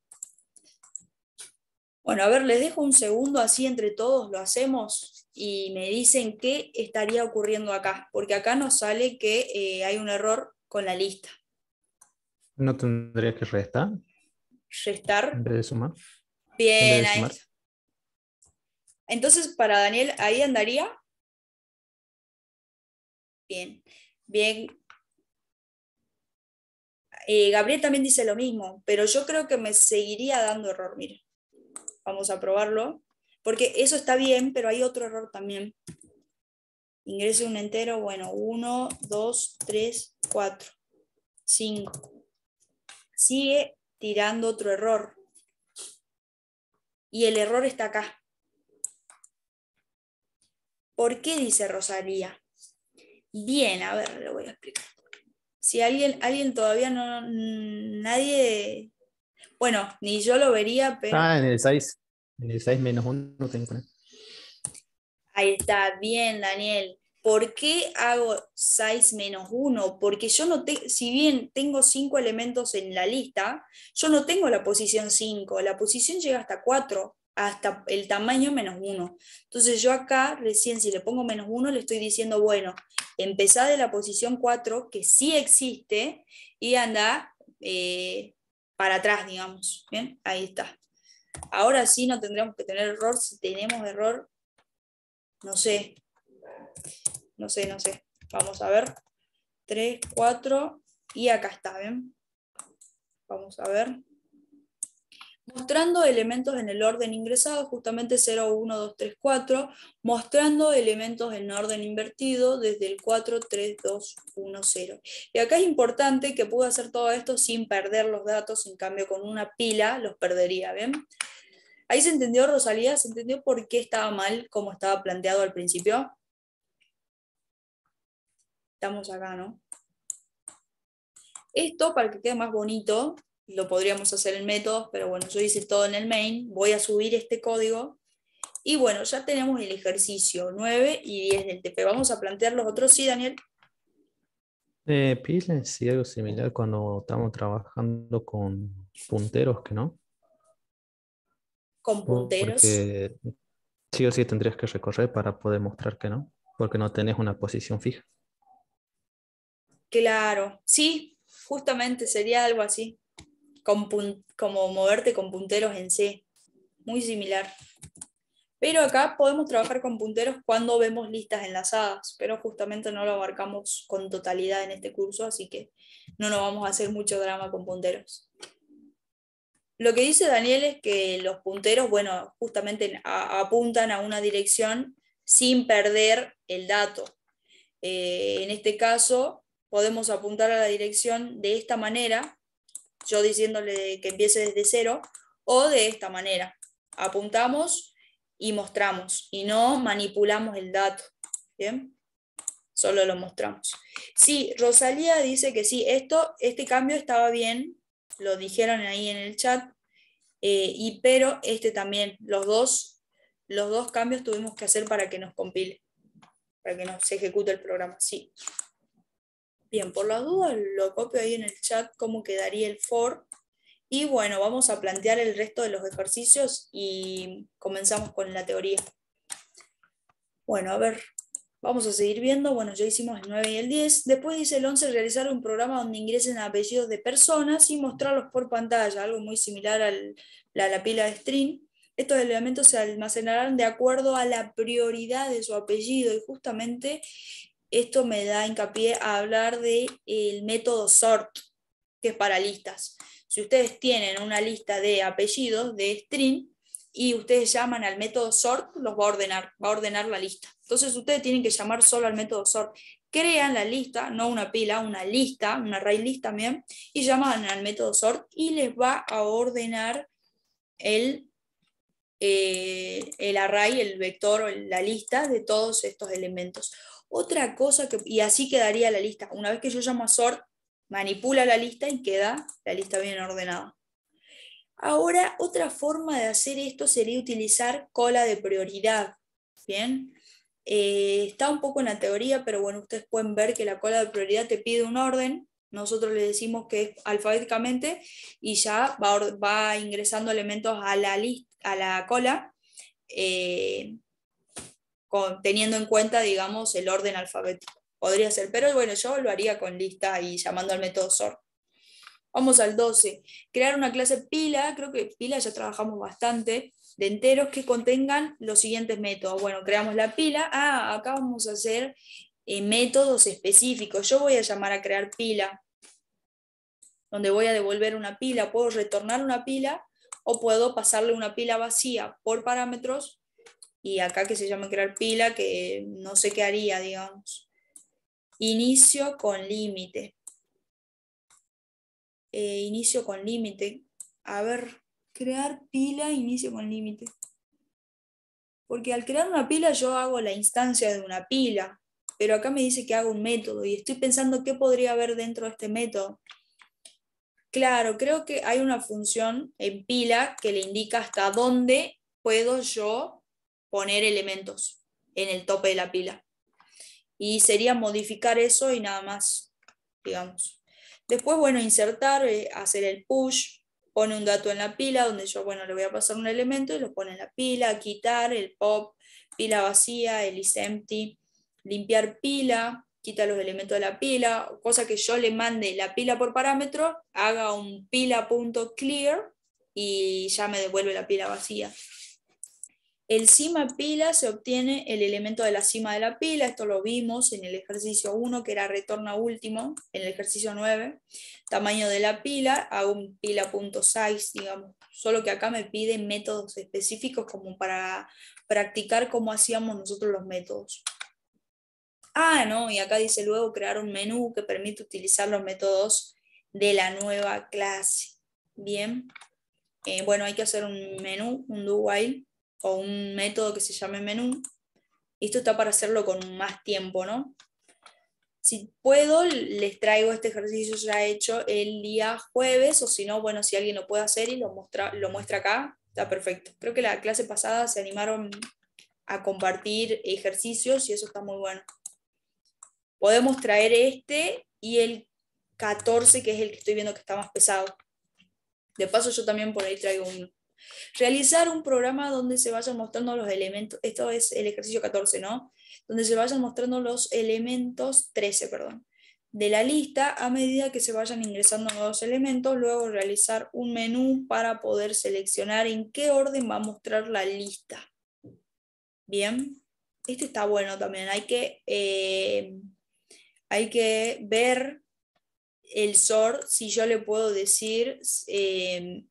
Bueno, a ver, les dejo un segundo, así entre todos lo hacemos y me dicen qué estaría ocurriendo acá, porque acá nos sale que eh, hay un error con la lista. ¿No tendría que restar? Restar. En vez de sumar. Bien, ahí. Entonces, para Daniel, ahí andaría. Bien, bien. Eh, Gabriel también dice lo mismo, pero yo creo que me seguiría dando error, Mira, Vamos a probarlo. Porque eso está bien, pero hay otro error también. Ingrese un entero, bueno, 1, 2, 3, 4, 5. Sigue tirando otro error. Y el error está acá. ¿Por qué dice Rosalía? Bien, a ver, le voy a explicar. Si alguien, alguien todavía no, nadie, bueno, ni yo lo vería, pero... Ah, en el 6. 6 menos 1 tengo. Ahí está, bien, Daniel. ¿Por qué hago 6 menos 1? Porque yo no te, si bien tengo 5 elementos en la lista, yo no tengo la posición 5, la posición llega hasta 4, hasta el tamaño menos 1. Entonces yo acá recién si le pongo menos 1 le estoy diciendo, bueno, empezá de la posición 4, que sí existe, y anda eh, para atrás, digamos. Bien, ahí está. Ahora sí no tendríamos que tener error. Si tenemos error, no sé. No sé, no sé. Vamos a ver. 3, 4 y acá está, ¿ven? Vamos a ver. Mostrando elementos en el orden ingresado, justamente 0, 1, 2, 3, 4. Mostrando elementos en orden invertido desde el 4, 3, 2, 1, 0. Y acá es importante que pude hacer todo esto sin perder los datos, en cambio con una pila los perdería, ¿ven? Ahí se entendió Rosalía, se entendió por qué estaba mal, como estaba planteado al principio. Estamos acá, ¿no? Esto, para que quede más bonito, lo podríamos hacer en métodos, pero bueno, yo hice todo en el main. Voy a subir este código. Y bueno, ya tenemos el ejercicio 9 y 10 del TP. Vamos a plantear los otros, sí, Daniel. Eh, sí, algo similar cuando estamos trabajando con punteros, que no? punteros. sí o sí tendrías que recorrer para poder mostrar que no, porque no tenés una posición fija. Claro, sí, justamente sería algo así, como moverte con punteros en C, muy similar. Pero acá podemos trabajar con punteros cuando vemos listas enlazadas, pero justamente no lo abarcamos con totalidad en este curso, así que no nos vamos a hacer mucho drama con punteros. Lo que dice Daniel es que los punteros, bueno, justamente apuntan a una dirección sin perder el dato. Eh, en este caso, podemos apuntar a la dirección de esta manera, yo diciéndole que empiece desde cero, o de esta manera. Apuntamos y mostramos, y no manipulamos el dato. ¿Bien? Solo lo mostramos. Sí, Rosalía dice que sí, esto, este cambio estaba bien lo dijeron ahí en el chat, eh, y pero este también, los dos, los dos cambios tuvimos que hacer para que nos compile, para que nos ejecute el programa, sí. Bien, por las dudas lo copio ahí en el chat cómo quedaría el for. Y bueno, vamos a plantear el resto de los ejercicios y comenzamos con la teoría. Bueno, a ver, Vamos a seguir viendo, bueno, ya hicimos el 9 y el 10. Después dice el 11, realizar un programa donde ingresen apellidos de personas y mostrarlos por pantalla, algo muy similar a la, pila de string. Estos elementos se almacenarán de acuerdo a la prioridad de su apellido y justamente esto me da hincapié a hablar del el método sort, que es para listas. Si ustedes tienen una lista de apellidos de string y ustedes llaman al método sort, los va a ordenar, va a ordenar la lista. Entonces ustedes tienen que llamar solo al método SORT. Crean la lista, no una pila, una lista, un array list también, y llaman al método SORT y les va a ordenar el, eh, el array, el vector o la lista de todos estos elementos. Otra cosa que, y así quedaría la lista. Una vez que yo llamo a sort, manipula la lista y queda la lista bien ordenada. Ahora, otra forma de hacer esto sería utilizar cola de prioridad. Bien, eh, está un poco en la teoría, pero bueno, ustedes pueden ver que la cola de prioridad te pide un orden, nosotros le decimos que es alfabéticamente y ya va, ingresando elementos a la, lista a la cola, eh, teniendo en cuenta, digamos, el orden alfabético. Podría ser, pero bueno, yo lo haría con lista y llamando al método SOR. Vamos al 12. Crear una clase pila, creo que pila ya trabajamos bastante de enteros que contengan los siguientes métodos. Bueno, creamos la pila. Ah, acá vamos a hacer eh, métodos específicos. Yo voy a llamar a crear pila, donde voy a devolver una pila. Puedo retornar una pila o puedo pasarle una pila vacía por parámetros y acá que se llama crear pila, que no sé qué haría, digamos. Inicio con límite. Eh, inicio con límite. A ver, crear pila inicio con límite. Porque al crear una pila yo hago la instancia de una pila, pero acá me dice que hago un método y estoy pensando qué podría haber dentro de este método. Claro, creo que hay una función en pila que le indica hasta dónde puedo yo poner elementos en el tope de la pila. Y sería modificar eso y nada más, digamos. Después, bueno, insertar, eh, hacer el push, pone un dato en la pila donde yo, bueno, le voy a pasar un elemento y lo pone en la pila, quitar, el pop, pila vacía, el is empty, limpiar pila, quita los elementos de la pila, cosa que yo le mande la pila por parámetro, haga un pila.clear y ya me devuelve la pila vacía. El cima pila se obtiene el elemento de la cima de la pila, esto lo vimos en el ejercicio 1, que era retorno último, en el ejercicio 9. Tamaño de la pila, a un pila.size, digamos, solo que acá me piden métodos específicos como para practicar cómo hacíamos nosotros los métodos. Ah, no, y acá dice luego crear un menú que permite utilizar los métodos de la nueva clase. Bien. Eh, bueno, hay que hacer un menú, un do while o un método que se llame menú. esto está para hacerlo con más tiempo, ¿no? Si puedo, les traigo este ejercicio ya hecho el día jueves, o si no, bueno, si alguien lo puede hacer y lo muestra, lo muestra acá, está perfecto. Creo que la clase pasada se animaron a compartir ejercicios y eso está muy bueno. Podemos traer este y el 14, que es el que estoy viendo que está más pesado. De paso, yo también por ahí traigo un. Realizar un programa donde se vayan mostrando los elementos, esto es el ejercicio 14, ¿no? Donde se vayan mostrando los elementos 13, perdón, de la lista a medida que se vayan ingresando nuevos elementos, luego realizar un menú para poder seleccionar en qué orden va a mostrar la lista. Bien, este está bueno también, hay que, eh, hay que ver el sort si yo le puedo decir eh,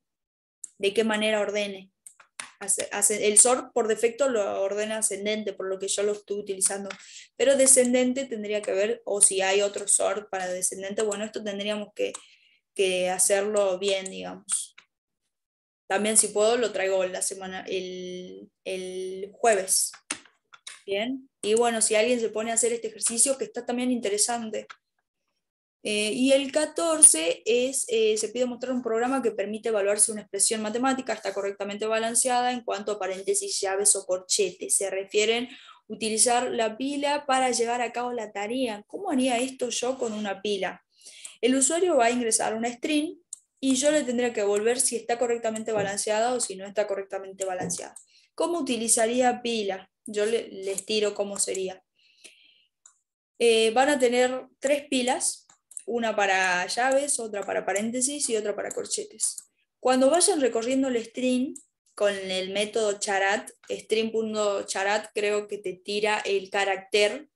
de qué manera ordene. El sort por defecto lo ordena ascendente, por lo que yo lo estoy utilizando, pero descendente tendría que ver, o si hay otro sort para descendente, bueno, esto tendríamos que, hacerlo bien, digamos. También si puedo lo traigo la semana, el, el jueves. Bien, y bueno, si alguien se pone a hacer este ejercicio, que está también interesante, eh, y el 14 es, eh, se pide mostrar un programa que permite evaluar si una expresión matemática está correctamente balanceada en cuanto a paréntesis, llaves o corchetes. Se refieren utilizar la pila para llevar a cabo la tarea. ¿Cómo haría esto yo con una pila? El usuario va a ingresar una string y yo le tendría que volver si está correctamente balanceada o si no está correctamente balanceada. ¿Cómo utilizaría pila? Yo les tiro cómo sería. Eh, van a tener tres pilas una para llaves, otra para paréntesis y otra para corchetes. Cuando vayan recorriendo el string con el método charat, string.charat creo que te tira el carácter,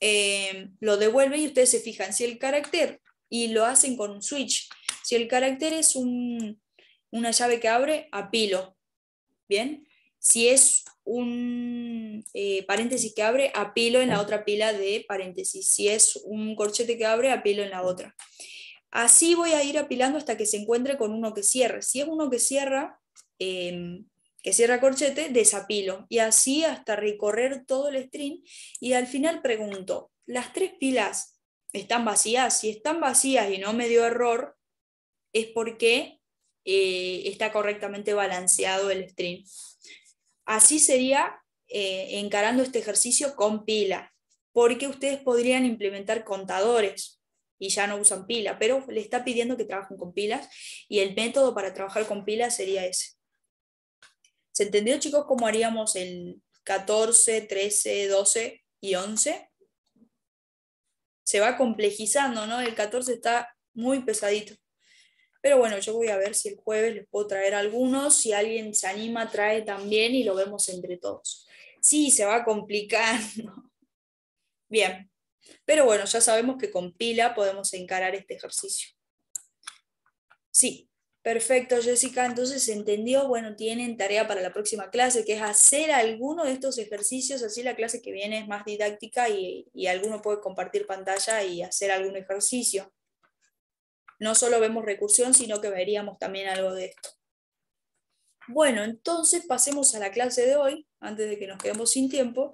eh, lo devuelve y ustedes se fijan si el carácter, y lo hacen con un switch. Si el carácter es una llave que abre, apilo. Bien, si es un eh, paréntesis que abre, apilo en la ah. otra pila de paréntesis. Si es un corchete que abre, apilo en la otra. Así voy a ir apilando hasta que se encuentre con uno que cierre. Si es uno que cierra, em, que cierra corchete, desapilo. Y así hasta recorrer todo el string. Y al final pregunto, ¿las tres pilas están vacías? Si están vacías y no me dio error, es porque eh, está correctamente balanceado el string. Así sería eh, encarando este ejercicio con pila, porque ustedes podrían implementar contadores y ya no usan pila, pero le está pidiendo que trabajen con pilas y el método para trabajar con pilas sería ese. ¿Se entendió, chicos, cómo haríamos el 14, 13, 12 y 11? Se va complejizando, ¿no? El 14 está muy pesadito. Pero bueno, yo voy a ver si el jueves les puedo traer algunos, si alguien se anima, trae también y lo vemos entre todos. Sí, se va complicando. [LAUGHS] Bien, pero bueno, ya sabemos que con pila podemos encarar este ejercicio. Sí, perfecto, Jessica. Entonces entendió. Bueno, tienen tarea para la próxima clase, que es hacer alguno de estos ejercicios. Así la clase que viene es más didáctica y, y alguno puede compartir pantalla y hacer algún ejercicio no solo vemos recursión, sino que veríamos también algo de esto. Bueno, entonces pasemos a la clase de hoy, antes de que nos quedemos sin tiempo.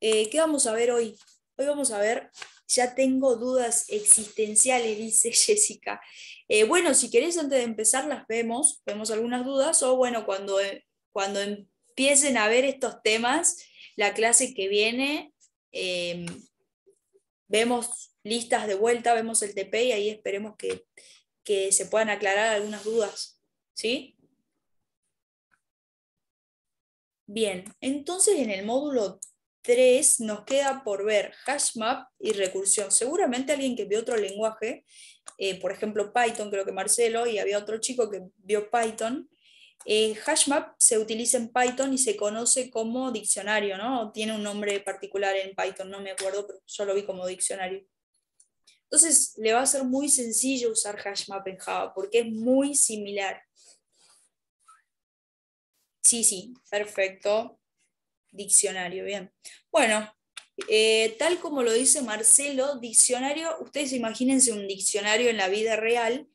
Eh, ¿Qué vamos a ver hoy? Hoy vamos a ver, ya tengo dudas existenciales, [LAUGHS] dice Jessica. Eh, bueno, si querés, antes de empezar, las vemos, vemos algunas dudas, o bueno, cuando, eh, cuando empiecen a ver estos temas, la clase que viene, vemos listas de vuelta, vemos el TP y ahí esperemos que, se puedan aclarar algunas dudas. ¿Sí? Bien, entonces en el módulo 3 nos queda por ver hashmap y recursión. Seguramente alguien que vio otro lenguaje, eh, por ejemplo Python, creo que Marcelo, y había otro chico que vio Python. Eh, hashmap se utiliza en Python y se conoce como diccionario, ¿no? Tiene un nombre particular en Python, no me acuerdo, pero yo lo vi como diccionario. Entonces le va a ser muy sencillo usar HashMap en Java porque es muy similar. Sí, sí, perfecto. Diccionario, bien. Bueno, eh, tal como lo dice Marcelo, diccionario, ustedes imagínense un diccionario en la vida real,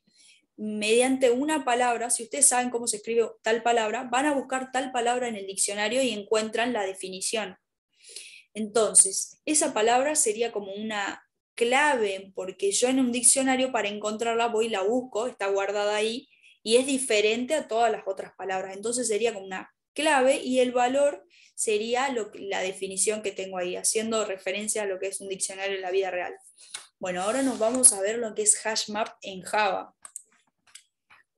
mediante una palabra, si ustedes saben cómo se escribe tal palabra, van a buscar tal palabra en el diccionario y encuentran la definición. Entonces, esa palabra sería como una clave, porque yo en un diccionario para encontrarla voy y la busco, está guardada ahí y es diferente a todas las otras palabras. Entonces sería como una clave y el valor sería lo, la definición que tengo ahí, haciendo referencia a lo que es un diccionario en la vida real. Bueno, ahora nos vamos a ver lo que es hash map en Java.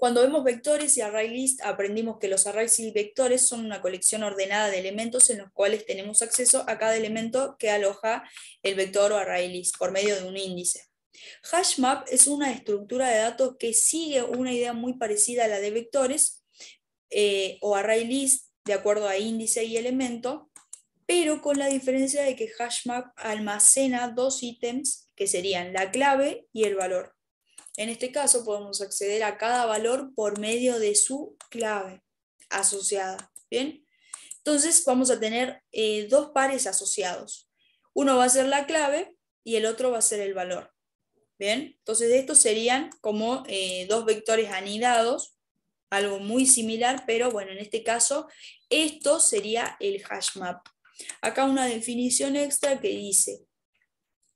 Cuando vemos vectores y ArrayList, aprendimos que los arrays y vectores son una colección ordenada de elementos en los cuales tenemos acceso a cada elemento que aloja el vector o ArrayList por medio de un índice. HashMap es una estructura de datos que sigue una idea muy parecida a la de vectores eh, o o ArrayList de acuerdo a índice y elemento, pero con la diferencia de que HashMap almacena dos ítems que serían la clave y el valor. En este caso podemos acceder a cada valor por medio de su clave asociada. ¿Bien? Entonces vamos a tener eh, dos pares asociados. Uno va a ser la clave y el otro va a ser el valor. ¿Bien? Entonces estos serían como eh, dos vectores anidados, algo muy similar, pero bueno, en este caso esto sería el hash map. Acá una definición extra que dice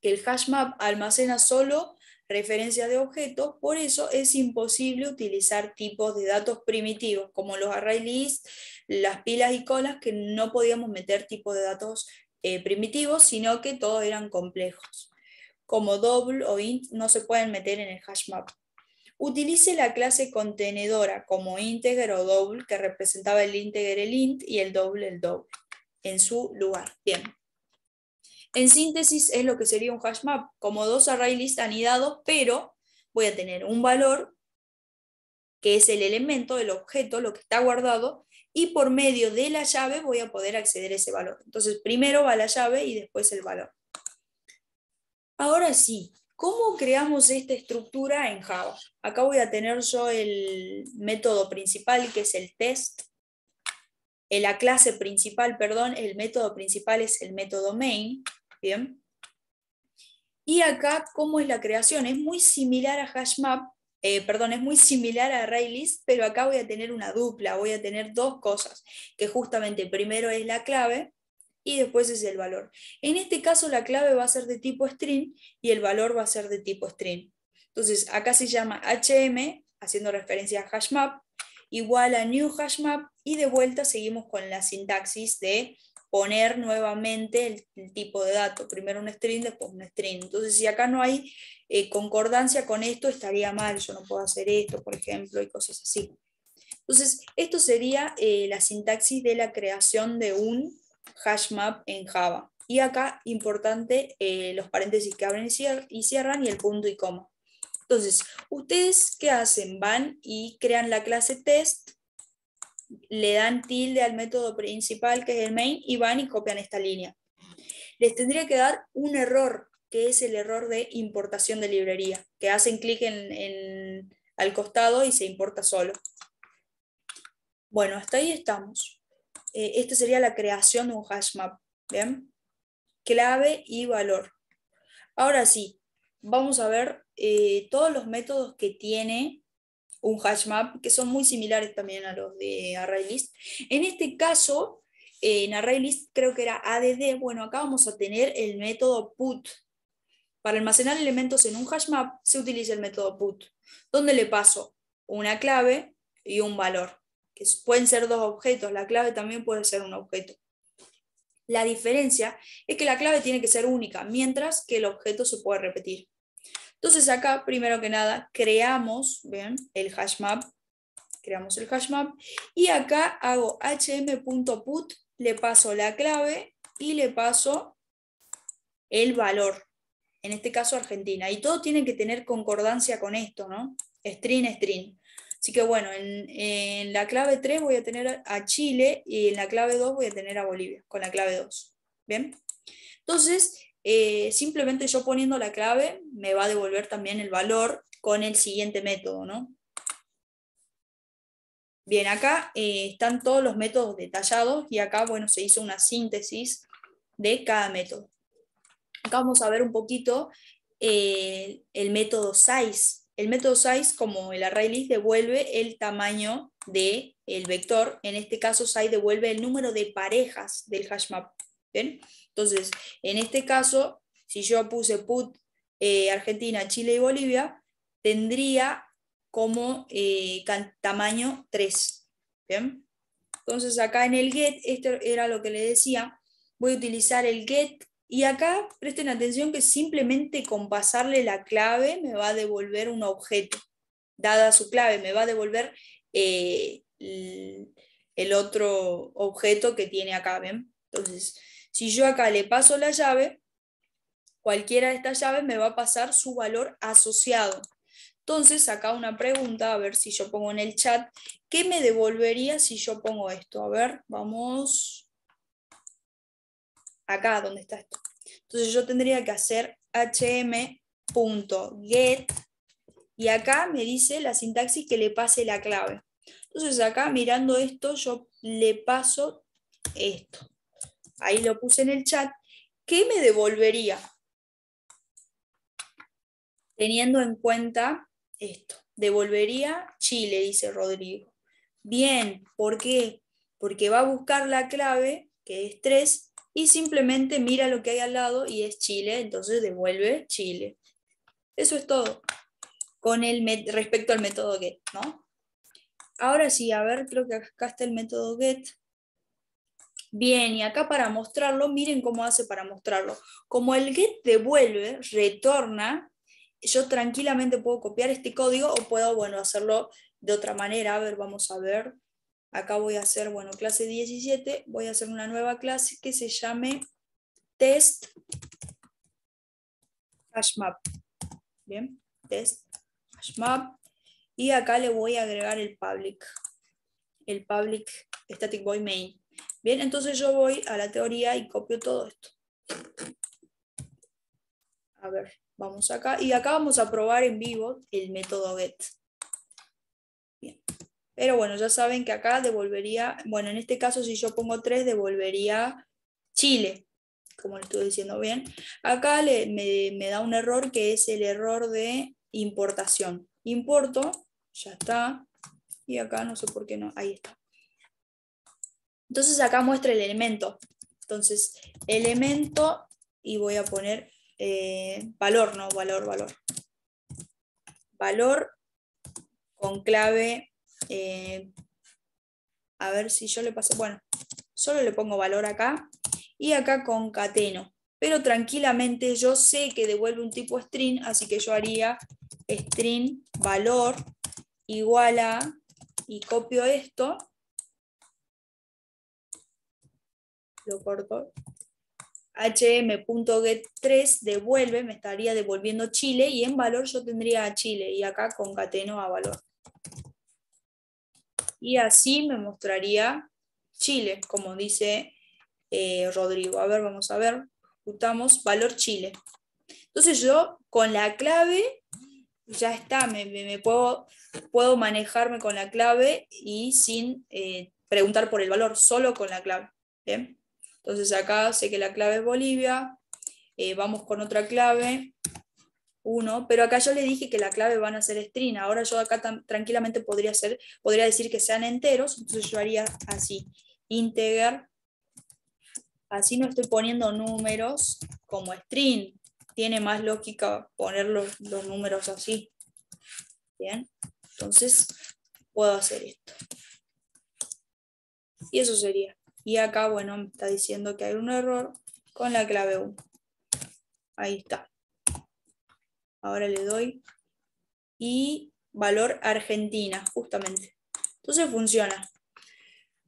que el hash map almacena solo referencia de objetos, por eso es imposible utilizar tipos de datos primitivos como los array list las pilas y colas, que no podíamos meter tipos de datos eh, primitivos, sino que todos eran complejos. Como double o int no se pueden meter en el hash map. Utilice la clase contenedora como integer o double, que representaba el integer el int y el double el double, en su lugar. Bien. En síntesis es lo que sería un hash map, como dos array list anidados, pero voy a tener un valor que es el elemento, el objeto, lo que está guardado, y por medio de la llave voy a poder acceder a ese valor. Entonces primero va la llave y después el valor. Ahora sí, ¿Cómo creamos esta estructura en Java? Acá voy a tener yo el método principal, que es el test. Eh, la clase principal, perdón, el método principal es el método main. Bien. Y acá, ¿cómo es la creación? Es muy similar a HashMap, eh, perdón, es muy similar a ArrayList, pero acá voy a tener una dupla, voy a tener dos cosas, que justamente primero es la clave y después es el valor. En este caso la clave va a ser de tipo string y el valor va a ser de tipo string. Entonces, acá se llama HM, haciendo referencia a HashMap, igual a New HashMap, y de vuelta seguimos con la sintaxis de poner nuevamente el, tipo de dato, primero un string, después un string. Entonces, si acá no hay eh, concordancia con esto, estaría mal, yo no puedo hacer esto, por ejemplo, y cosas así. Entonces, esto sería eh, la sintaxis de la creación de un hash map en Java. Y acá, importante, eh, los paréntesis que abren y cierran y el punto y coma. Entonces, ¿ustedes qué hacen? Van y crean la clase test le dan tilde al método principal, que es el main, y van y copian esta línea. Les tendría que dar un error, que es el error de importación de librería, que hacen clic en, al costado y se importa solo. Bueno, hasta ahí estamos. Eh, esta sería la creación de un hash map. ¿bien? Clave y valor. Ahora sí, vamos a ver eh, todos los métodos que tiene un hash map, que son muy similares también a los de ArrayList. En este caso, en ArrayList creo que era ADD, bueno, acá vamos a tener el método put. Para almacenar elementos en un hash map se utiliza el método put, donde le paso una clave y un valor, que pueden ser dos objetos, la clave también puede ser un objeto. La diferencia es que la clave tiene que ser única, mientras que el objeto se puede repetir. Entonces acá, primero que nada, creamos ¿bien? el hash map, creamos el HashMap. y acá hago hm.put, le paso la clave y le paso el valor, en este caso Argentina, y todo tiene que tener concordancia con esto, ¿no? String, string. Así que bueno, en, en, la clave 3 voy a tener a Chile y en la clave 2 voy a tener a Bolivia, con la clave 2. ¿Bien? Entonces, eh, simplemente yo poniendo la clave me va a devolver también el valor con el siguiente método, Bien, acá eh, están todos los métodos detallados y acá, bueno, se hizo una síntesis de cada método. Acá vamos a ver un poquito eh, el método size. El método size, como el array list, devuelve el tamaño del el vector. En este caso, size devuelve el número de parejas del HashMap. map. Entonces, en este caso, si yo puse put eh, Argentina, Chile y Bolivia, tendría como eh, tamaño 3. Entonces acá en el get, esto era lo que le decía, voy a utilizar el get y acá presten atención que simplemente con pasarle la clave me va a devolver un objeto. Dada su clave, me va a devolver eh, el otro objeto que tiene acá, Entonces, si yo acá le paso la llave, cualquiera de estas llaves me va a pasar su valor asociado. Entonces, acá una pregunta, a ver si yo pongo en el chat, ¿qué me devolvería si yo pongo esto? A ver, vamos acá donde está esto. Entonces yo tendría que hacer hm.get y acá me dice la sintaxis que le pase la clave. Entonces acá mirando esto yo le paso esto ahí lo puse en el chat, ¿qué me devolvería? Teniendo en cuenta esto, devolvería Chile, dice Rodrigo. Bien, ¿por qué? Porque va a buscar la clave, que es 3, y simplemente mira lo que hay al lado y es Chile, entonces devuelve Chile. Eso es todo con el respecto al método get, ¿no? Ahora sí, a ver, creo que acá está el método get. Bien, y acá para mostrarlo, miren cómo hace para mostrarlo. Como el get devuelve, retorna, yo tranquilamente puedo copiar este código o puedo, bueno, hacerlo de otra manera. A ver, vamos a ver. Acá voy a hacer, bueno, clase 17, voy a hacer una nueva clase que se llame test hashmap. Bien, test hashmap. Y acá le voy a agregar el public, el public static void main. Bien, entonces yo voy a la teoría y copio todo esto. A ver, vamos acá. Y acá vamos a probar en vivo el método get. Bien. Pero bueno, ya saben que acá devolvería, bueno, en este caso si yo pongo 3, devolvería Chile, como le estoy diciendo bien. Acá me da un error que es el error de importación. Importo, ya está. Y acá no sé por qué no, ahí está. Entonces acá muestra el elemento. Entonces, elemento y voy a poner eh, valor, no, valor, valor. Valor con clave, eh, a ver si yo le pasé, bueno, solo le pongo valor acá y acá concateno. Pero tranquilamente yo sé que devuelve un tipo string, así que yo haría string valor igual a, y copio esto, lo corto. hm.get3 devuelve, me estaría devolviendo Chile y en valor yo tendría a Chile y acá concateno a valor. Y así me mostraría Chile, como dice eh, Rodrigo. A ver, vamos a ver. ejecutamos valor Chile. Entonces yo con la clave ya está, me, puedo, puedo, manejarme con la clave y sin eh, preguntar por el valor, solo con la clave. ¿bien? Entonces acá sé que la clave es Bolivia, eh, vamos con otra clave, uno, pero acá yo le dije que la clave van a ser string, ahora yo acá tranquilamente podría, podría decir que sean enteros, entonces yo haría así, integer, así no estoy poniendo números como string, tiene más lógica poner los, los números así. Bien, entonces puedo hacer esto. Y eso sería. Y acá, bueno, me está diciendo que hay un error con la clave 1. Ahí está. Ahora le doy. Y valor Argentina, justamente. Entonces funciona.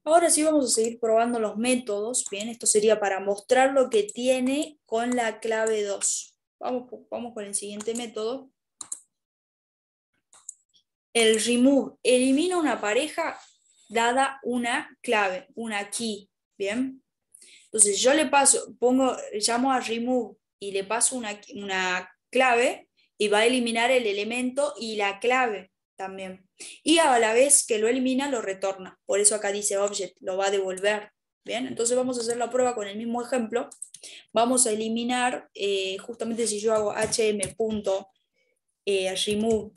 Ahora sí vamos a seguir probando los métodos. Bien, esto sería para mostrar lo que tiene con la clave 2. Vamos, vamos con el siguiente método. El remove elimina una pareja dada una clave, una key. ¿bien? Entonces yo le paso, pongo, llamo a remove y le paso una, clave y va a eliminar el elemento y la clave también. Y a la vez que lo elimina, lo retorna. Por eso acá dice object, lo va a devolver. Bien, entonces vamos a hacer la prueba con el mismo ejemplo. Vamos a eliminar, eh, justamente si yo hago hm.remove eh,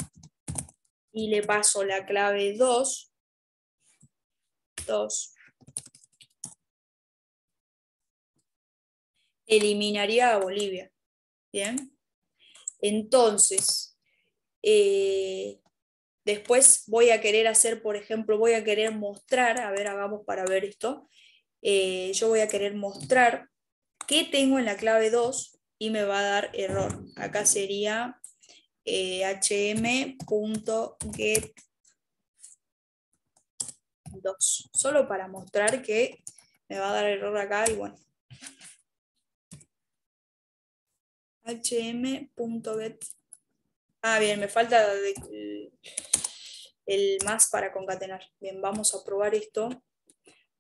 y le paso la clave 2, 2, eliminaría a Bolivia. ¿Bien? Entonces, eh, después voy a querer hacer, por ejemplo, voy a querer mostrar, a ver, hagamos para ver esto, eh, yo voy a querer mostrar qué tengo en la clave 2 y me va a dar error. Acá sería eh, hm.get2, solo para mostrar que me va a dar error acá y bueno, hm.get. Ah, bien, me falta el, más para concatenar. Bien, vamos a probar esto.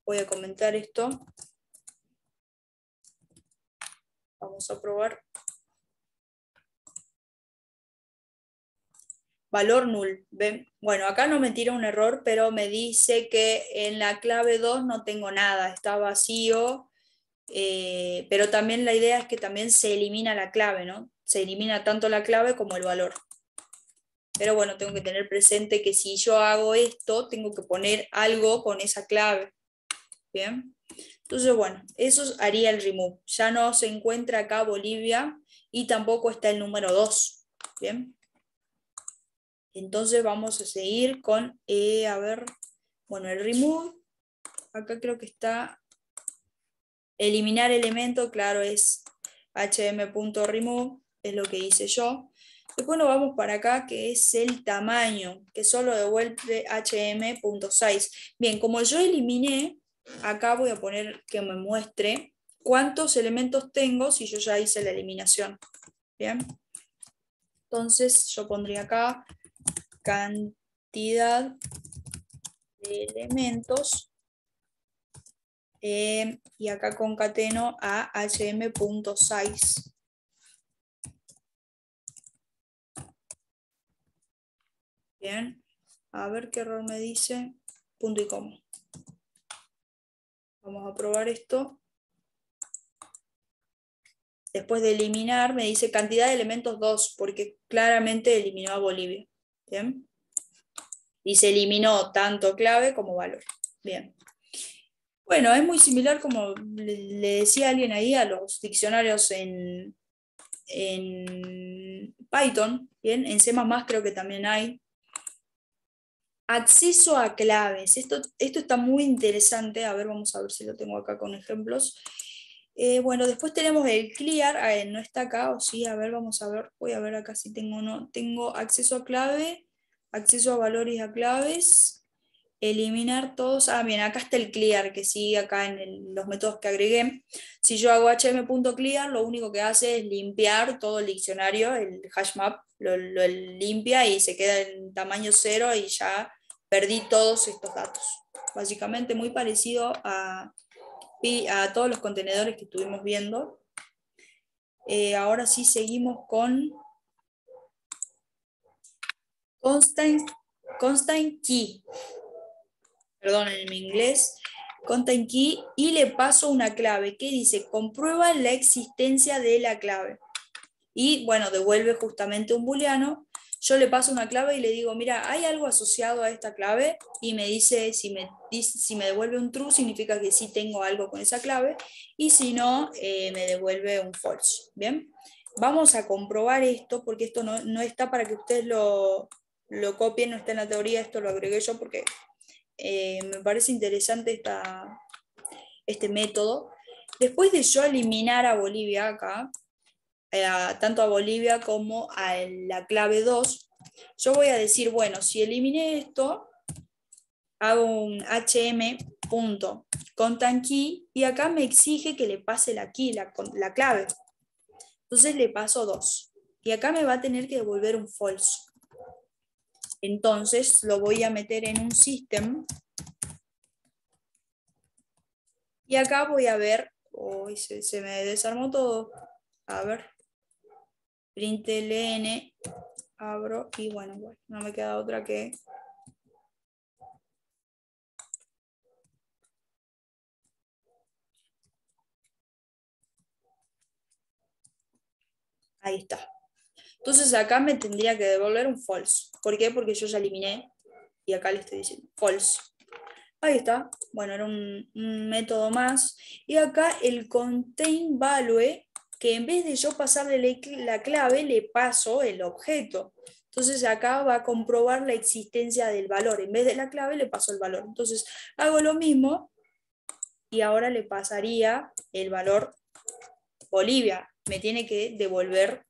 Voy a comentar esto. Vamos a probar. Valor null. Bueno, acá no me tira un error, pero me dice que en la clave 2 no tengo nada. Está vacío eh, pero también la idea es que también se elimina la clave, ¿no? Se elimina tanto la clave como el valor. Pero bueno, tengo que tener presente que si yo hago esto, tengo que poner algo con esa clave. Bien. Entonces, bueno, eso haría el remove. Ya no se encuentra acá Bolivia y tampoco está el número 2. Bien. Entonces vamos a seguir con, eh, a ver, bueno, el remove. Acá creo que está Eliminar elemento, claro, es hm.remove, es lo que hice yo. Después nos vamos para acá, que es el tamaño, que solo devuelve hm.6. Bien, como yo eliminé, acá voy a poner que me muestre cuántos elementos tengo si yo ya hice la eliminación. Bien. Entonces yo pondría acá cantidad de elementos eh, y acá concateno a hm.size. Bien, a ver qué error me dice, punto y coma. Vamos a probar esto. Después de eliminar, me dice cantidad de elementos 2, porque claramente eliminó a Bolivia. Bien. Y se eliminó tanto clave como valor. Bien. Bueno, es muy similar, como le decía alguien ahí, a los diccionarios en, Python, ¿bien? en C creo que también hay. Acceso a claves. Esto, esto está muy interesante. A ver, vamos a ver si lo tengo acá con ejemplos. Eh, bueno, después tenemos el clear, a ah, eh, no está acá, o sí, a ver, vamos a ver, voy a ver acá si tengo no. Tengo acceso a clave, acceso a valores a claves, eliminar todos. Ah, bien, acá está el clear que sigue acá en los métodos que agregué. Si yo hago hm.clear, lo único que hace es limpiar todo el diccionario, el hash map, lo, limpia y se queda en tamaño cero y ya perdí todos estos datos. Básicamente muy parecido a, a todos los contenedores que estuvimos viendo. Eh, ahora sí seguimos con constant, constant key perdón, en mi inglés, en key, y le paso una clave que dice, comprueba la existencia de la clave. Y bueno, devuelve justamente un booleano. Yo le paso una clave y le digo, mira, hay algo asociado a esta clave y me dice, si me, si me devuelve un true, significa que sí tengo algo con esa clave y si no, eh, me devuelve un false. Bien, vamos a comprobar esto porque esto no, está para que ustedes lo, lo copien, no está en la teoría, esto lo agregué yo porque eh, me parece interesante esta, este método. Después de yo eliminar a Bolivia acá, eh, tanto a Bolivia como a la clave 2, yo voy a decir, bueno, si eliminé esto, hago un hm punto key y acá me exige que le pase la key, la, la clave. Entonces le paso 2 y acá me va a tener que devolver un false. Entonces lo voy a meter en un system. Y acá voy a ver, Uy, se, se, me desarmó todo. A ver, println, abro y bueno, bueno, no me queda otra que... Ahí está. Entonces acá me tendría que devolver un false. ¿Por qué? Porque yo ya eliminé y acá le estoy diciendo false. Ahí está. Bueno, era un, método más. Y acá el contain value, que en vez de yo pasarle la clave, le paso el objeto. Entonces acá va a comprobar la existencia del valor. En vez de la clave le paso el valor. Entonces hago lo mismo y ahora le pasaría el valor Bolivia. Me tiene que devolver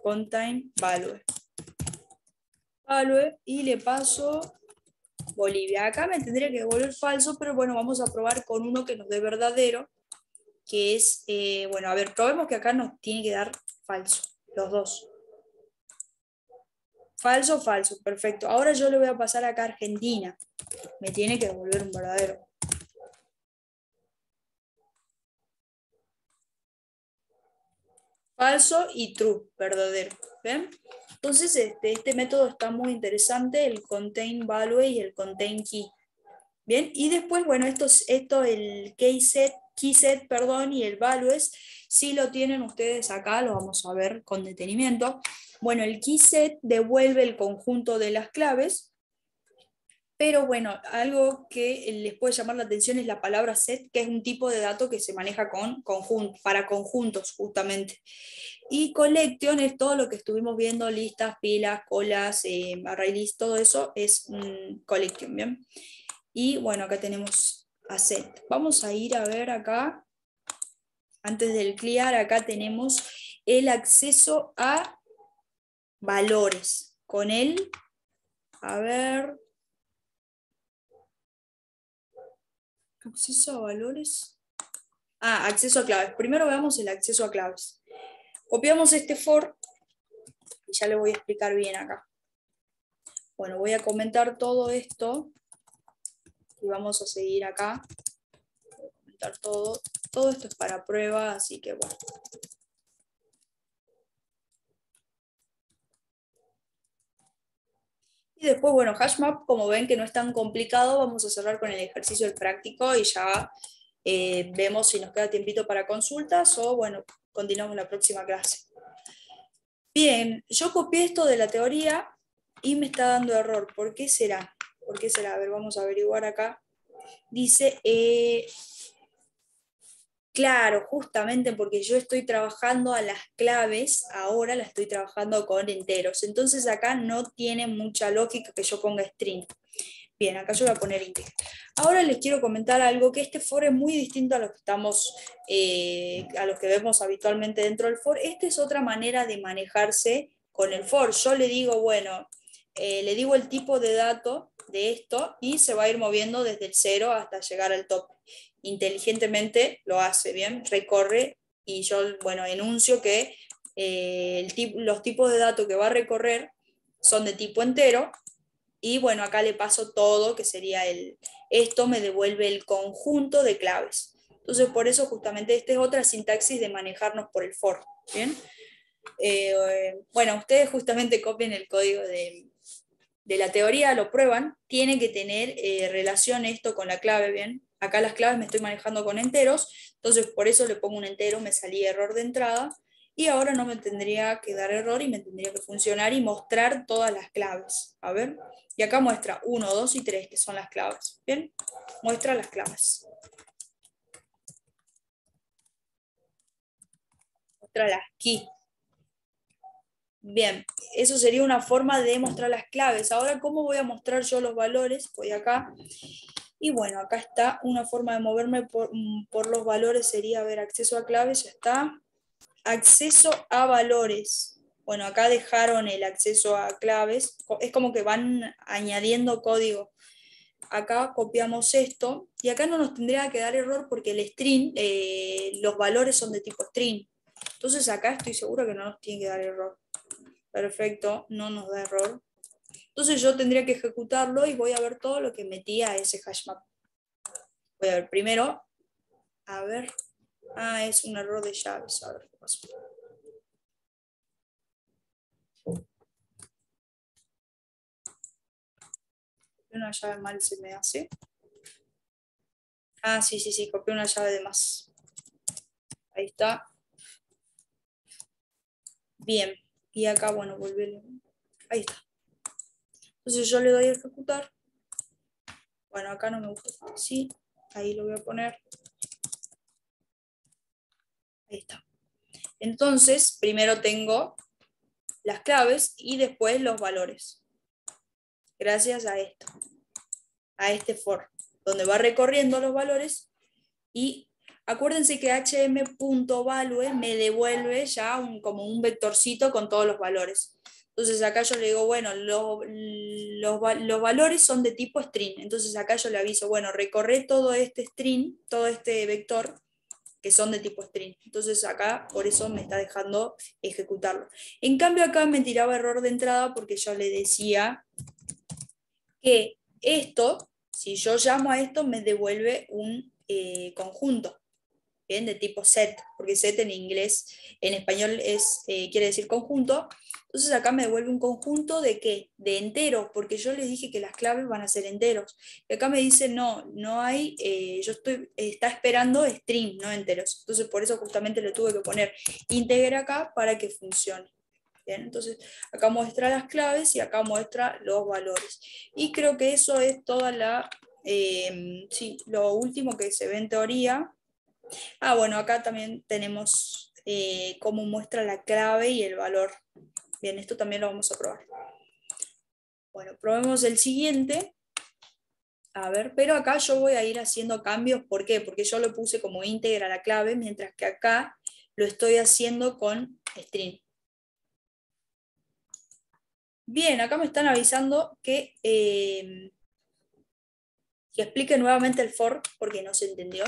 contain value. Value y le paso Bolivia. Acá me tendría que devolver falso, pero bueno, vamos a probar con uno que nos dé verdadero, que es, eh, bueno, a ver, probemos que acá nos tiene que dar falso, los dos. Falso, falso, perfecto. Ahora yo le voy a pasar acá Argentina. Me tiene que devolver un verdadero. falso y true, verdadero. Entonces, este, este, método está muy interesante, el contain value y el contain key. Bien, y después, bueno, esto, esto el key set, key set, perdón, y el values, si lo tienen ustedes acá, lo vamos a ver con detenimiento. Bueno, el key set devuelve el conjunto de las claves, pero bueno, algo que eh, les puede llamar la atención es la palabra set, que es un tipo de dato que se maneja con conjunto, para conjuntos justamente. Y collection es todo lo que estuvimos viendo, listas, pilas, colas, eh, array list, todo eso es un collection, ¿bien? Y bueno, acá tenemos a set. Vamos a ir a ver acá, antes del clear, acá tenemos el acceso a valores. Con él, a ver, Acceso a valores. Ah, acceso a claves. Primero veamos el acceso a claves. Copiamos este for. Y ya le voy a explicar bien acá. Bueno, voy a comentar todo esto. Y vamos a seguir acá. Voy a comentar todo. Todo esto es para prueba, así que bueno. Y después, bueno, HashMap, como ven que no es tan complicado, vamos a cerrar con el ejercicio del práctico y ya eh, vemos si nos queda tiempito para consultas o, bueno, continuamos la próxima clase. Bien, yo copié esto de la teoría y me está dando error. ¿Por qué será? ¿Por qué será? A ver, vamos a averiguar acá. Dice, eh, Claro, justamente porque yo estoy trabajando a las claves, ahora la estoy trabajando con enteros. Entonces acá no tiene mucha lógica que yo ponga string. Bien, acá yo voy a poner integer. Ahora les quiero comentar algo, que este for es muy distinto a los que estamos, eh, a los que vemos habitualmente dentro del for. Esta es otra manera de manejarse con el for. Yo le digo, bueno, eh, le digo el tipo de dato de esto y se va a ir moviendo desde el cero hasta llegar al tope inteligentemente lo hace, ¿bien? Recorre y yo, bueno, enuncio que eh, los tipos de datos que va a recorrer son de tipo entero y bueno, acá le paso todo, que sería el, esto me devuelve el conjunto de claves. Entonces, por eso justamente esta es otra sintaxis de manejarnos por el for, ¿bien? Eh, bueno, ustedes justamente copien el código de, la teoría, lo prueban, tiene que tener eh, relación esto con la clave, ¿bien? Acá las claves me estoy manejando con enteros, entonces por eso le pongo un entero, me salía error de entrada, y ahora no me tendría que dar error y me tendría que funcionar y mostrar todas las claves. A ver, y acá muestra 1, 2 y 3, que son las claves. ¿Bien? Muestra las claves. Muestra las key. Bien, eso sería una forma de mostrar las claves. Ahora, ¿cómo voy a mostrar yo los valores? Voy acá y bueno, acá está una forma de moverme por, mm, los valores, sería, ver, acceso a claves, ya está. Acceso a valores. Bueno, acá dejaron el acceso a claves, es como que van añadiendo código. Acá copiamos esto y acá no nos tendría que dar error porque el string, eh, los valores son de tipo string. Entonces acá estoy seguro que no nos tiene que dar error. Perfecto, no nos da error. Entonces yo tendría que ejecutarlo y voy a ver todo lo que metía a ese HashMap. Voy a ver primero, a ver, ah, es un error de llaves, a ver qué pasa. Una llave mal se me hace. Ah, sí, sí, sí, copié una llave de más. Ahí está. Bien. Y acá, bueno, volví. Ahí está. Entonces pues yo le doy a ejecutar. Bueno, acá no me gusta. Sí, ahí lo voy a poner. Ahí está. Entonces, primero tengo las claves y después los valores. Gracias a esto. A este for. Donde va recorriendo los valores. Y acuérdense que hm.value me devuelve ya como un vectorcito con todos los valores. Entonces acá yo le digo, bueno, los, valores son de tipo string. Entonces acá yo le aviso, bueno, recorré todo este string, todo este vector que son de tipo string. Entonces acá por eso me está dejando ejecutarlo. En cambio acá me tiraba error de entrada porque yo le decía que esto, si yo llamo a esto, me devuelve un eh, conjunto de tipo set, porque set en inglés, en español es, eh, quiere decir conjunto. Entonces acá me devuelve un conjunto de qué? De enteros, porque yo les dije que las claves van a ser enteros. Y acá me dice, no, no hay, eh, yo estoy, está esperando string, no enteros. Entonces por eso justamente le tuve que poner integra acá para que funcione. Bien, entonces acá muestra las claves y acá muestra los valores. Y creo que eso es toda la, eh, sí, lo último que se ve en teoría. Ah, bueno, acá también tenemos eh, cómo muestra la clave y el valor. Bien, esto también lo vamos a probar. Bueno, probemos el siguiente. A ver, pero acá yo voy a ir haciendo cambios. ¿Por qué? Porque yo lo puse como íntegra la clave, mientras que acá lo estoy haciendo con string. Bien, acá me están avisando que eh, explique nuevamente el for, porque no se entendió.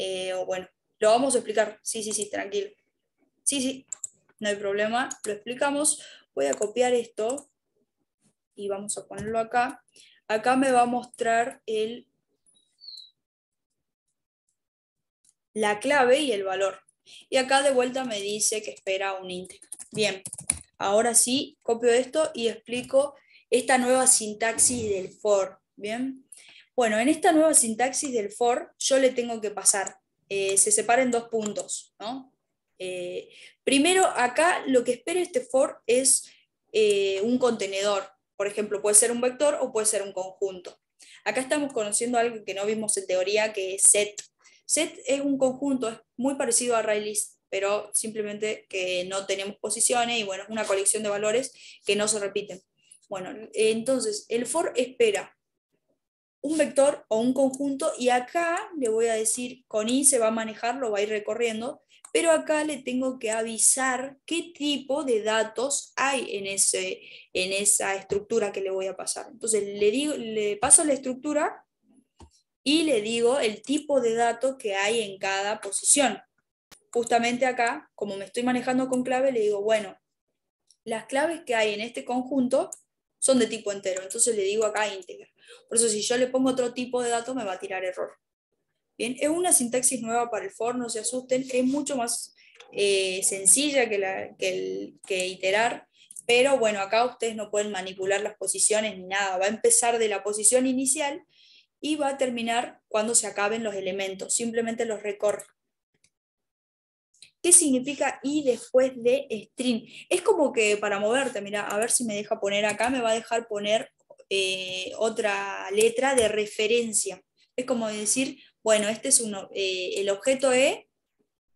Eh, o bueno, lo vamos a explicar, sí, sí, sí, tranquilo. Sí, sí, no hay problema, lo explicamos. Voy a copiar esto y vamos a ponerlo acá. Acá me va a mostrar el, la clave y el valor. Y acá de vuelta me dice que espera un int. Bien, ahora sí, copio esto y explico esta nueva sintaxis del for. Bien, bueno, en esta nueva sintaxis del for, yo le tengo que pasar. Eh, se separa en dos puntos. ¿no? Eh, primero, acá lo que espera este for es eh, un contenedor. Por ejemplo, puede ser un vector o puede ser un conjunto. Acá estamos conociendo algo que no vimos en teoría, que es set. Set es un conjunto, es muy parecido a ArrayList, pero simplemente que no tenemos posiciones y bueno, es una colección de valores que no se repiten. Bueno, entonces el for espera un vector o un conjunto y acá le voy a decir con i se va a manejar, lo va a ir recorriendo, pero acá le tengo que avisar qué tipo de datos hay en, ese, en esa estructura que le voy a pasar. Entonces le, le paso la estructura y le digo el tipo de datos que hay en cada posición. Justamente acá, como me estoy manejando con clave, le digo, bueno, las claves que hay en este conjunto son de tipo entero, entonces le digo acá íntegra. Por eso si yo le pongo otro tipo de dato me va a tirar error. Bien, es una sintaxis nueva para el for, no se asusten, es mucho más eh, sencilla que, que iterar, pero bueno, acá ustedes no pueden manipular las posiciones ni nada, va a empezar de la posición inicial y va a terminar cuando se acaben los elementos, simplemente los recorre. ¿Qué significa y después de string? Es como que para moverte, mira, a ver si me deja poner acá, me va a dejar poner eh, otra letra de referencia. Es como decir, bueno, este es uno, eh, el objeto E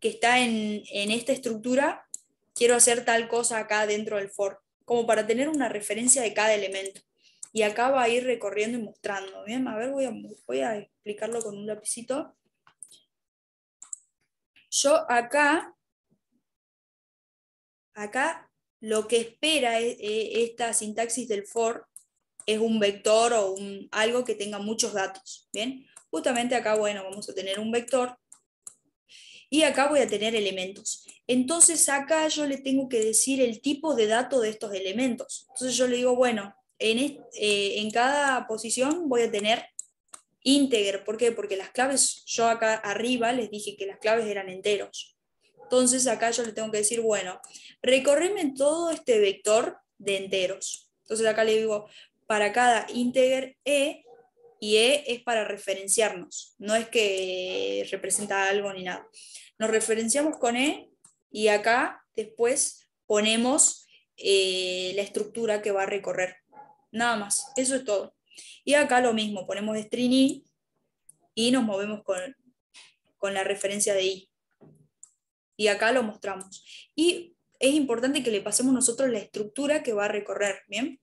que está en, esta estructura, quiero hacer tal cosa acá dentro del for, como para tener una referencia de cada elemento. Y acá va a ir recorriendo y mostrando. Bien, a ver, voy a, voy a explicarlo con un lapicito. Yo acá, acá lo que espera e, e, esta sintaxis del for es un vector o algo que tenga muchos datos. ¿bien? Justamente acá, bueno, vamos a tener un vector y acá voy a tener elementos. Entonces acá yo le tengo que decir el tipo de dato de estos elementos. Entonces yo le digo, bueno, en, eh, en cada posición voy a tener integer. ¿Por qué? Porque las claves, yo acá arriba les dije que las claves eran enteros. Entonces acá yo le tengo que decir, bueno, recorreme todo este vector de enteros. Entonces acá le digo, para cada integer E y E es para referenciarnos, no es que representa algo ni nada. Nos referenciamos con E y acá después ponemos eh, la estructura que va a recorrer. Nada más, eso es todo. Y acá lo mismo, ponemos string I y nos movemos con, con la referencia de I. Y acá lo mostramos. Y es importante que le pasemos nosotros la estructura que va a recorrer, ¿bien?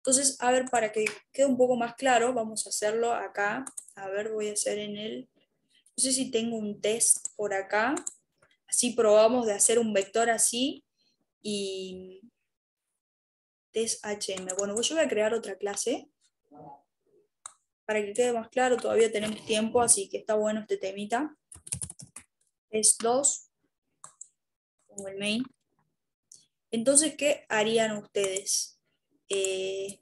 Entonces, a ver, para que quede un poco más claro, vamos a hacerlo acá. A ver, voy a hacer en el... No sé si tengo un test por acá. Así probamos de hacer un vector así. Y... Test HM. Bueno, yo voy a crear otra clase. Para que quede más claro, todavía tenemos tiempo, así que está bueno este temita. Test 2. como el main. Entonces, ¿qué harían ustedes? Eh,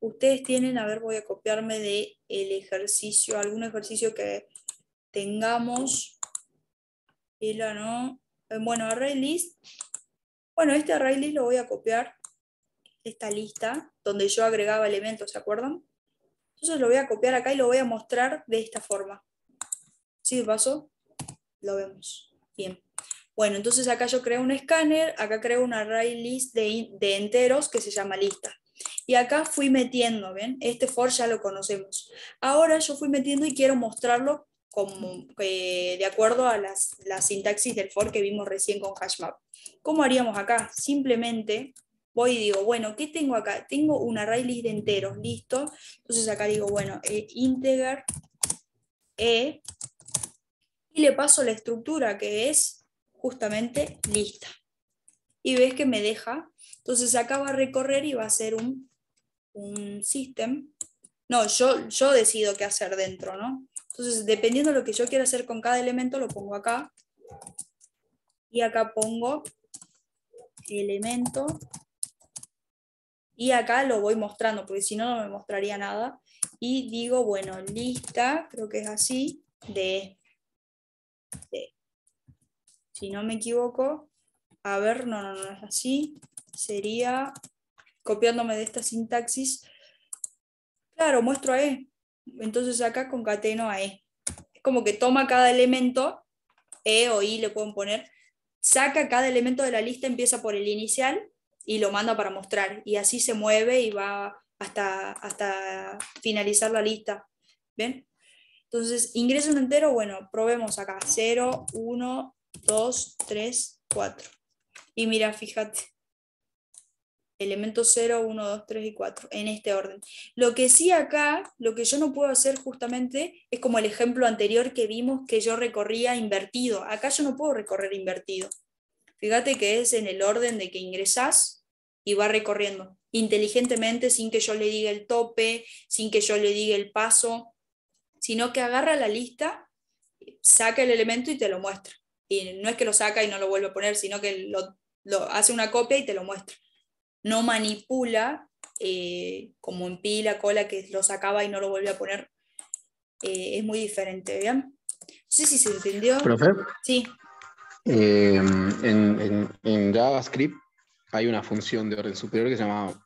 ustedes tienen, a ver, voy a copiarme de el ejercicio, algún ejercicio que tengamos. Eh, bueno, ArrayList Bueno, este ArrayList lo voy a copiar. Esta lista donde yo agregaba elementos, ¿se acuerdan? Entonces lo voy a copiar acá y lo voy a mostrar de esta forma. ¿Sí, pasó, Lo vemos. Bien. Bueno, entonces acá yo creo un escáner, acá creo un array list de, de enteros que se llama lista. Y acá fui metiendo, ¿ven? Este for ya lo conocemos. Ahora yo fui metiendo y quiero mostrarlo como, eh, de acuerdo a las, la sintaxis del for que vimos recién con hashmap. ¿Cómo haríamos acá? Simplemente voy y digo, bueno, ¿qué tengo acá? Tengo un array list de enteros, listo. Entonces acá digo, bueno, eh, integer e, y le paso la estructura que es justamente lista. Y ves que me deja. Entonces acá va a recorrer y va a ser un, un system. No, yo, yo decido qué hacer dentro, ¿no? Entonces, dependiendo de lo que yo quiera hacer con cada elemento, lo pongo acá. Y acá pongo elemento. Y acá lo voy mostrando, porque si no, no me mostraría nada. Y digo, bueno, lista, creo que es así, de si no me equivoco, a ver, no, no, no es así, sería copiándome de esta sintaxis. Claro, muestro a E. Entonces acá concateno a E. Es como que toma cada elemento, E o I le pueden poner, saca cada elemento de la lista, empieza por el inicial y lo manda para mostrar. Y así se mueve y va hasta, hasta finalizar la lista. ¿Bien? Entonces, ingreso entero, bueno, probemos acá. 0, 1, 2, 3, 4. Y mira, fíjate. Elementos 0, 1, 2, 3 y 4, en este orden. Lo que sí acá, lo que yo no puedo hacer justamente es como el ejemplo anterior que vimos que yo recorría invertido. Acá yo no puedo recorrer invertido. Fíjate que es en el orden de que ingresás y va recorriendo inteligentemente sin que yo le diga el tope, sin que yo le diga el paso, sino que agarra la lista, saca el elemento y te lo muestra y no es que lo saca y no lo vuelve a poner, sino que lo, hace una copia y te lo muestra. No manipula eh, como en pila, cola, que lo sacaba y no lo vuelve a poner. Eh, es muy diferente, ¿bien? No sé si se entendió. ¿Profe? Sí. Eh, en, JavaScript hay una función de orden superior que se llama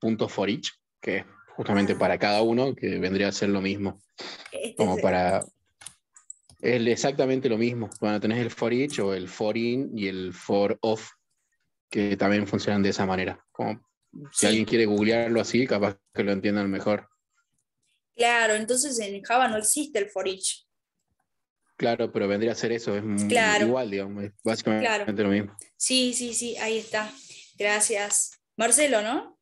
punto for each, que es justamente para cada uno, que vendría a ser lo mismo. Este como para es exactamente lo mismo. Cuando tenés el for each o el for in y el for off, que también funcionan de esa manera. Como si alguien quiere googlearlo así, capaz que lo entiendan mejor. Claro, entonces en Java no existe el for each. Claro, pero vendría a ser eso, es igual, digamos, básicamente lo mismo. Sí, sí, sí, ahí está. Gracias. Marcelo, ¿no?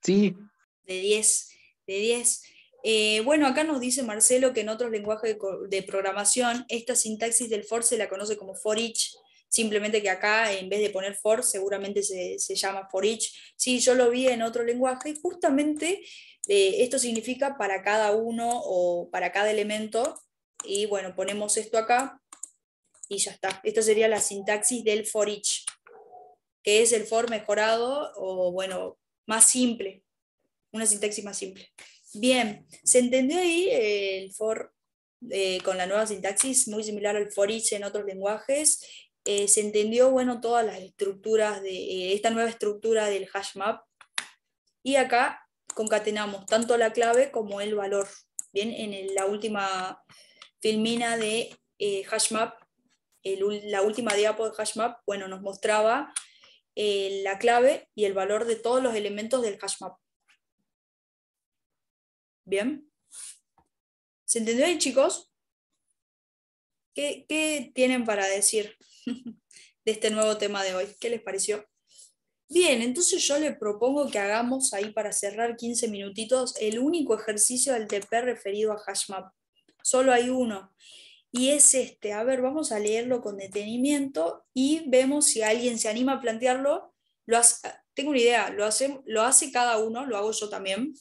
Sí. De 10, de 10. Eh, bueno, acá nos dice Marcelo que en otros lenguajes de, programación esta sintaxis del for se la conoce como for each, simplemente que acá en vez de poner for seguramente se, llama for each. Sí, yo lo vi en otro lenguaje y justamente eh, esto significa para cada uno o para cada elemento. Y bueno, ponemos esto acá y ya está. Esta sería la sintaxis del for each, que es el for mejorado o bueno, más simple, una sintaxis más simple. Bien, se entendió ahí eh, el for eh, con la nueva sintaxis, muy similar al for each en otros lenguajes. Eh, se entendió, bueno, todas las estructuras de esta nueva estructura del HashMap, Y acá concatenamos tanto la clave como el valor. Bien, en la última filmina de hashmap, la última diapo de hashmap, bueno, nos mostraba la clave y el valor de todos los elementos del hashmap. ¿Bien? ¿Se entendió ahí, chicos? ¿Qué, ¿Qué tienen para decir [LAUGHS] de este nuevo tema de hoy? ¿Qué les pareció? Bien, entonces yo le propongo que hagamos ahí para cerrar 15 minutitos el único ejercicio del TP referido a HashMap. Solo hay uno. Y es este. A ver, vamos a leerlo con detenimiento y vemos si alguien se anima a plantearlo. Lo tengo una idea, lo hace, lo hace cada uno, lo hago yo también.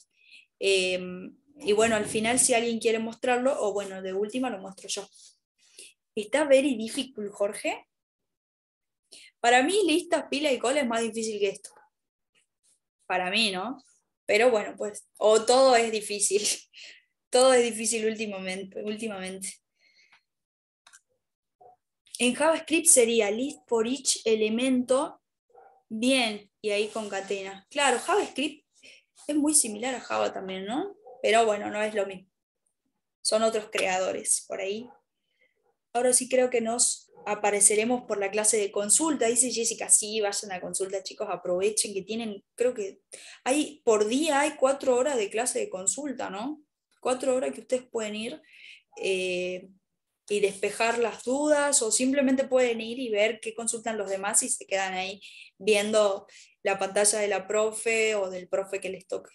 Em, y bueno, al final si alguien quiere mostrarlo, o bueno, de última lo muestro yo. Está very difficult, Jorge. Para mí, listas, pila y cola es más difícil que esto. Para mí, ¿no? Pero bueno, pues, o todo es difícil. [LAUGHS] todo es difícil últimamente. últimamente. En JavaScript sería list for each elemento, bien, y ahí concatena. Claro, JavaScript es muy similar a Java también, ¿no? Pero bueno, no es lo mismo. Son otros creadores por ahí. Ahora sí creo que nos apareceremos por la clase de consulta, dice Jessica, sí, vayan a consulta, chicos, aprovechen que tienen, creo que hay, por día hay cuatro horas de clase de consulta, ¿no? Cuatro horas que ustedes pueden ir. Eh, y despejar las dudas o simplemente pueden ir y ver qué consultan los demás y se quedan ahí viendo la pantalla de la profe o del profe que les toque.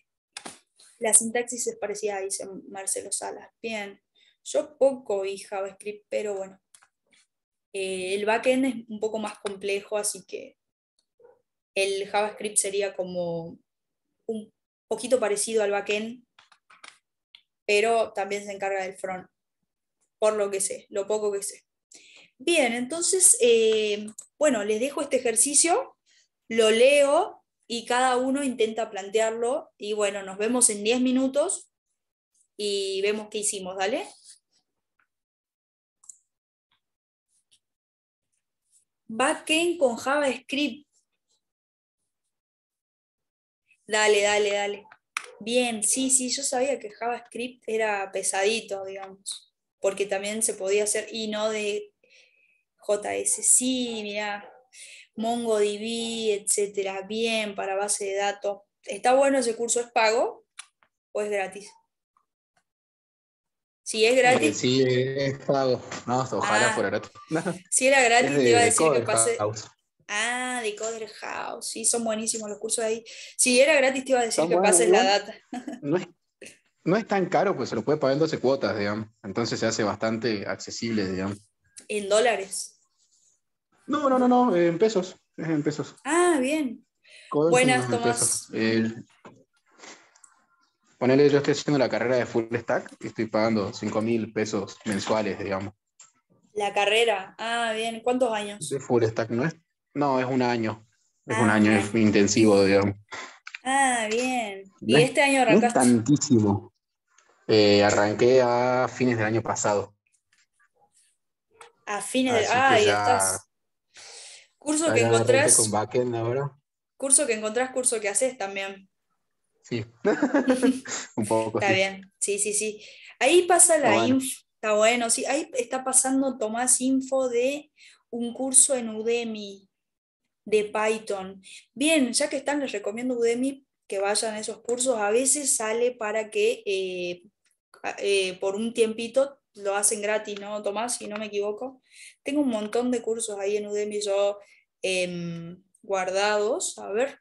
La sintaxis es parecida, dice Marcelo Salas. Bien, yo poco vi JavaScript, pero bueno. Eh, el backend es un poco más complejo, así que el JavaScript sería como un poquito parecido al backend, pero también se encarga del front por lo que sé, lo poco que sé. Bien, entonces, eh, bueno, les dejo este ejercicio, lo leo y cada uno intenta plantearlo y bueno, nos vemos en 10 minutos y vemos qué hicimos, ¿dale? Backend con JavaScript. Dale, dale, dale. Bien, sí, sí, yo sabía que JavaScript era pesadito, digamos porque también se podía hacer y no de JS, sí, mira, MongoDB, etcétera, bien, para base de datos. Está bueno ese curso, ¿es pago o es gratis? Si es eh, gratis. Sí, es pago. No, ojalá ah. fuera gratis. [LAUGHS] si era gratis, te iba a decir que pases Ah, de Coder House. Sí, son buenísimos los cursos ahí. Si era gratis, te iba a decir que pases la data. no es no es tan caro, pues se lo puede pagar en 12 cuotas, digamos. Entonces se hace bastante accesible, digamos. ¿En dólares? No, no, no, no, en pesos. en pesos. Ah, bien. Buenas, Tomás. Ponele, yo estoy haciendo la carrera de full stack y estoy pagando 5 mil pesos mensuales, digamos. La carrera, ah, bien. ¿Cuántos años? full stack, ¿no es? No, es un año. Es un ah, año intensivo, digamos. Ah, bien. ¿Y este año arrancaste? Eh, arranqué a fines del año pasado. A fines del. Ah, ya, estás. Curso que encontrás. Curso que encontrás, curso que haces también. Sí. [LAUGHS] Un poco. Está bien. Sí, sí, sí. Ahí pasa la info. Está bueno, sí. Ahí está pasando Tomás info de un curso en Udemy de Python. Bien, ya que están, les recomiendo Udemy que vayan a esos cursos. A veces sale para que eh, Ah, eh, por un tiempito, lo hacen gratis, ¿no, Tomás? Si no me equivoco. Tengo un montón de cursos ahí en Udemy yo em, guardados. A ver,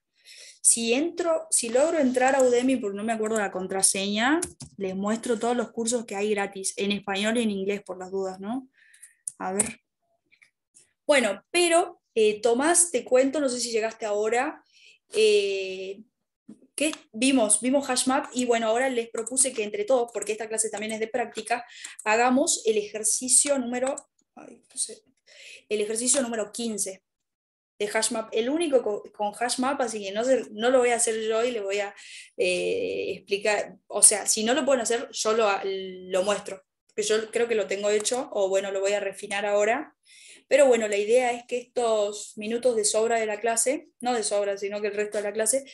si entro, si logro entrar a Udemy, porque no me acuerdo la contraseña, les muestro todos los cursos que hay gratis, en español y en inglés, por las dudas, ¿no? A ver. Bueno, pero eh, Tomás, te cuento, no sé si llegaste ahora. Eh, ¿Qué vimos, vimos HashMap y bueno, ahora les propuse que entre todos, porque esta clase también es de práctica, hagamos el ejercicio número, el ejercicio número 15 de HashMap, el único con, HashMap, así que no, no, lo voy a hacer yo y le voy a eh, explicar, o sea, si no lo pueden hacer, yo lo, lo muestro, que yo creo que lo tengo hecho, o bueno, lo voy a refinar ahora, pero bueno, la idea es que estos minutos de sobra de la clase, no de sobra, sino que el resto de la clase,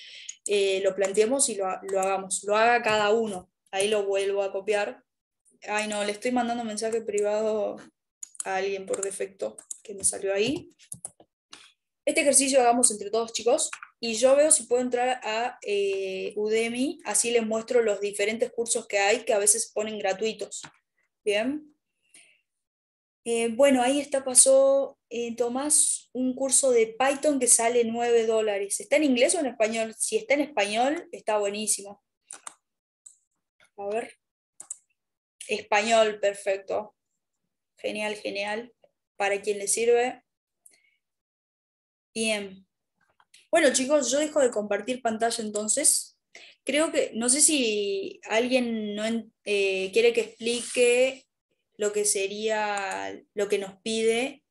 eh, lo planteemos y lo, hagamos, lo haga cada uno. Ahí lo vuelvo a copiar. Ay, no, le estoy mandando mensaje privado a alguien por defecto que me salió ahí. Este ejercicio lo hagamos entre todos, chicos. Y yo veo si puedo entrar a eh, Udemy, así les muestro los diferentes cursos que hay que a veces ponen gratuitos. Bien. Eh, bueno, ahí está, pasó eh, Tomás un curso de Python que sale 9 dólares. ¿Está en inglés o en español? Si está en español, está buenísimo. A ver. Español, perfecto. Genial, genial. Para quien le sirve. Bien. Bueno, chicos, yo dejo de compartir pantalla entonces. Creo que, no sé si alguien no, eh, quiere que explique lo que sería lo que nos pide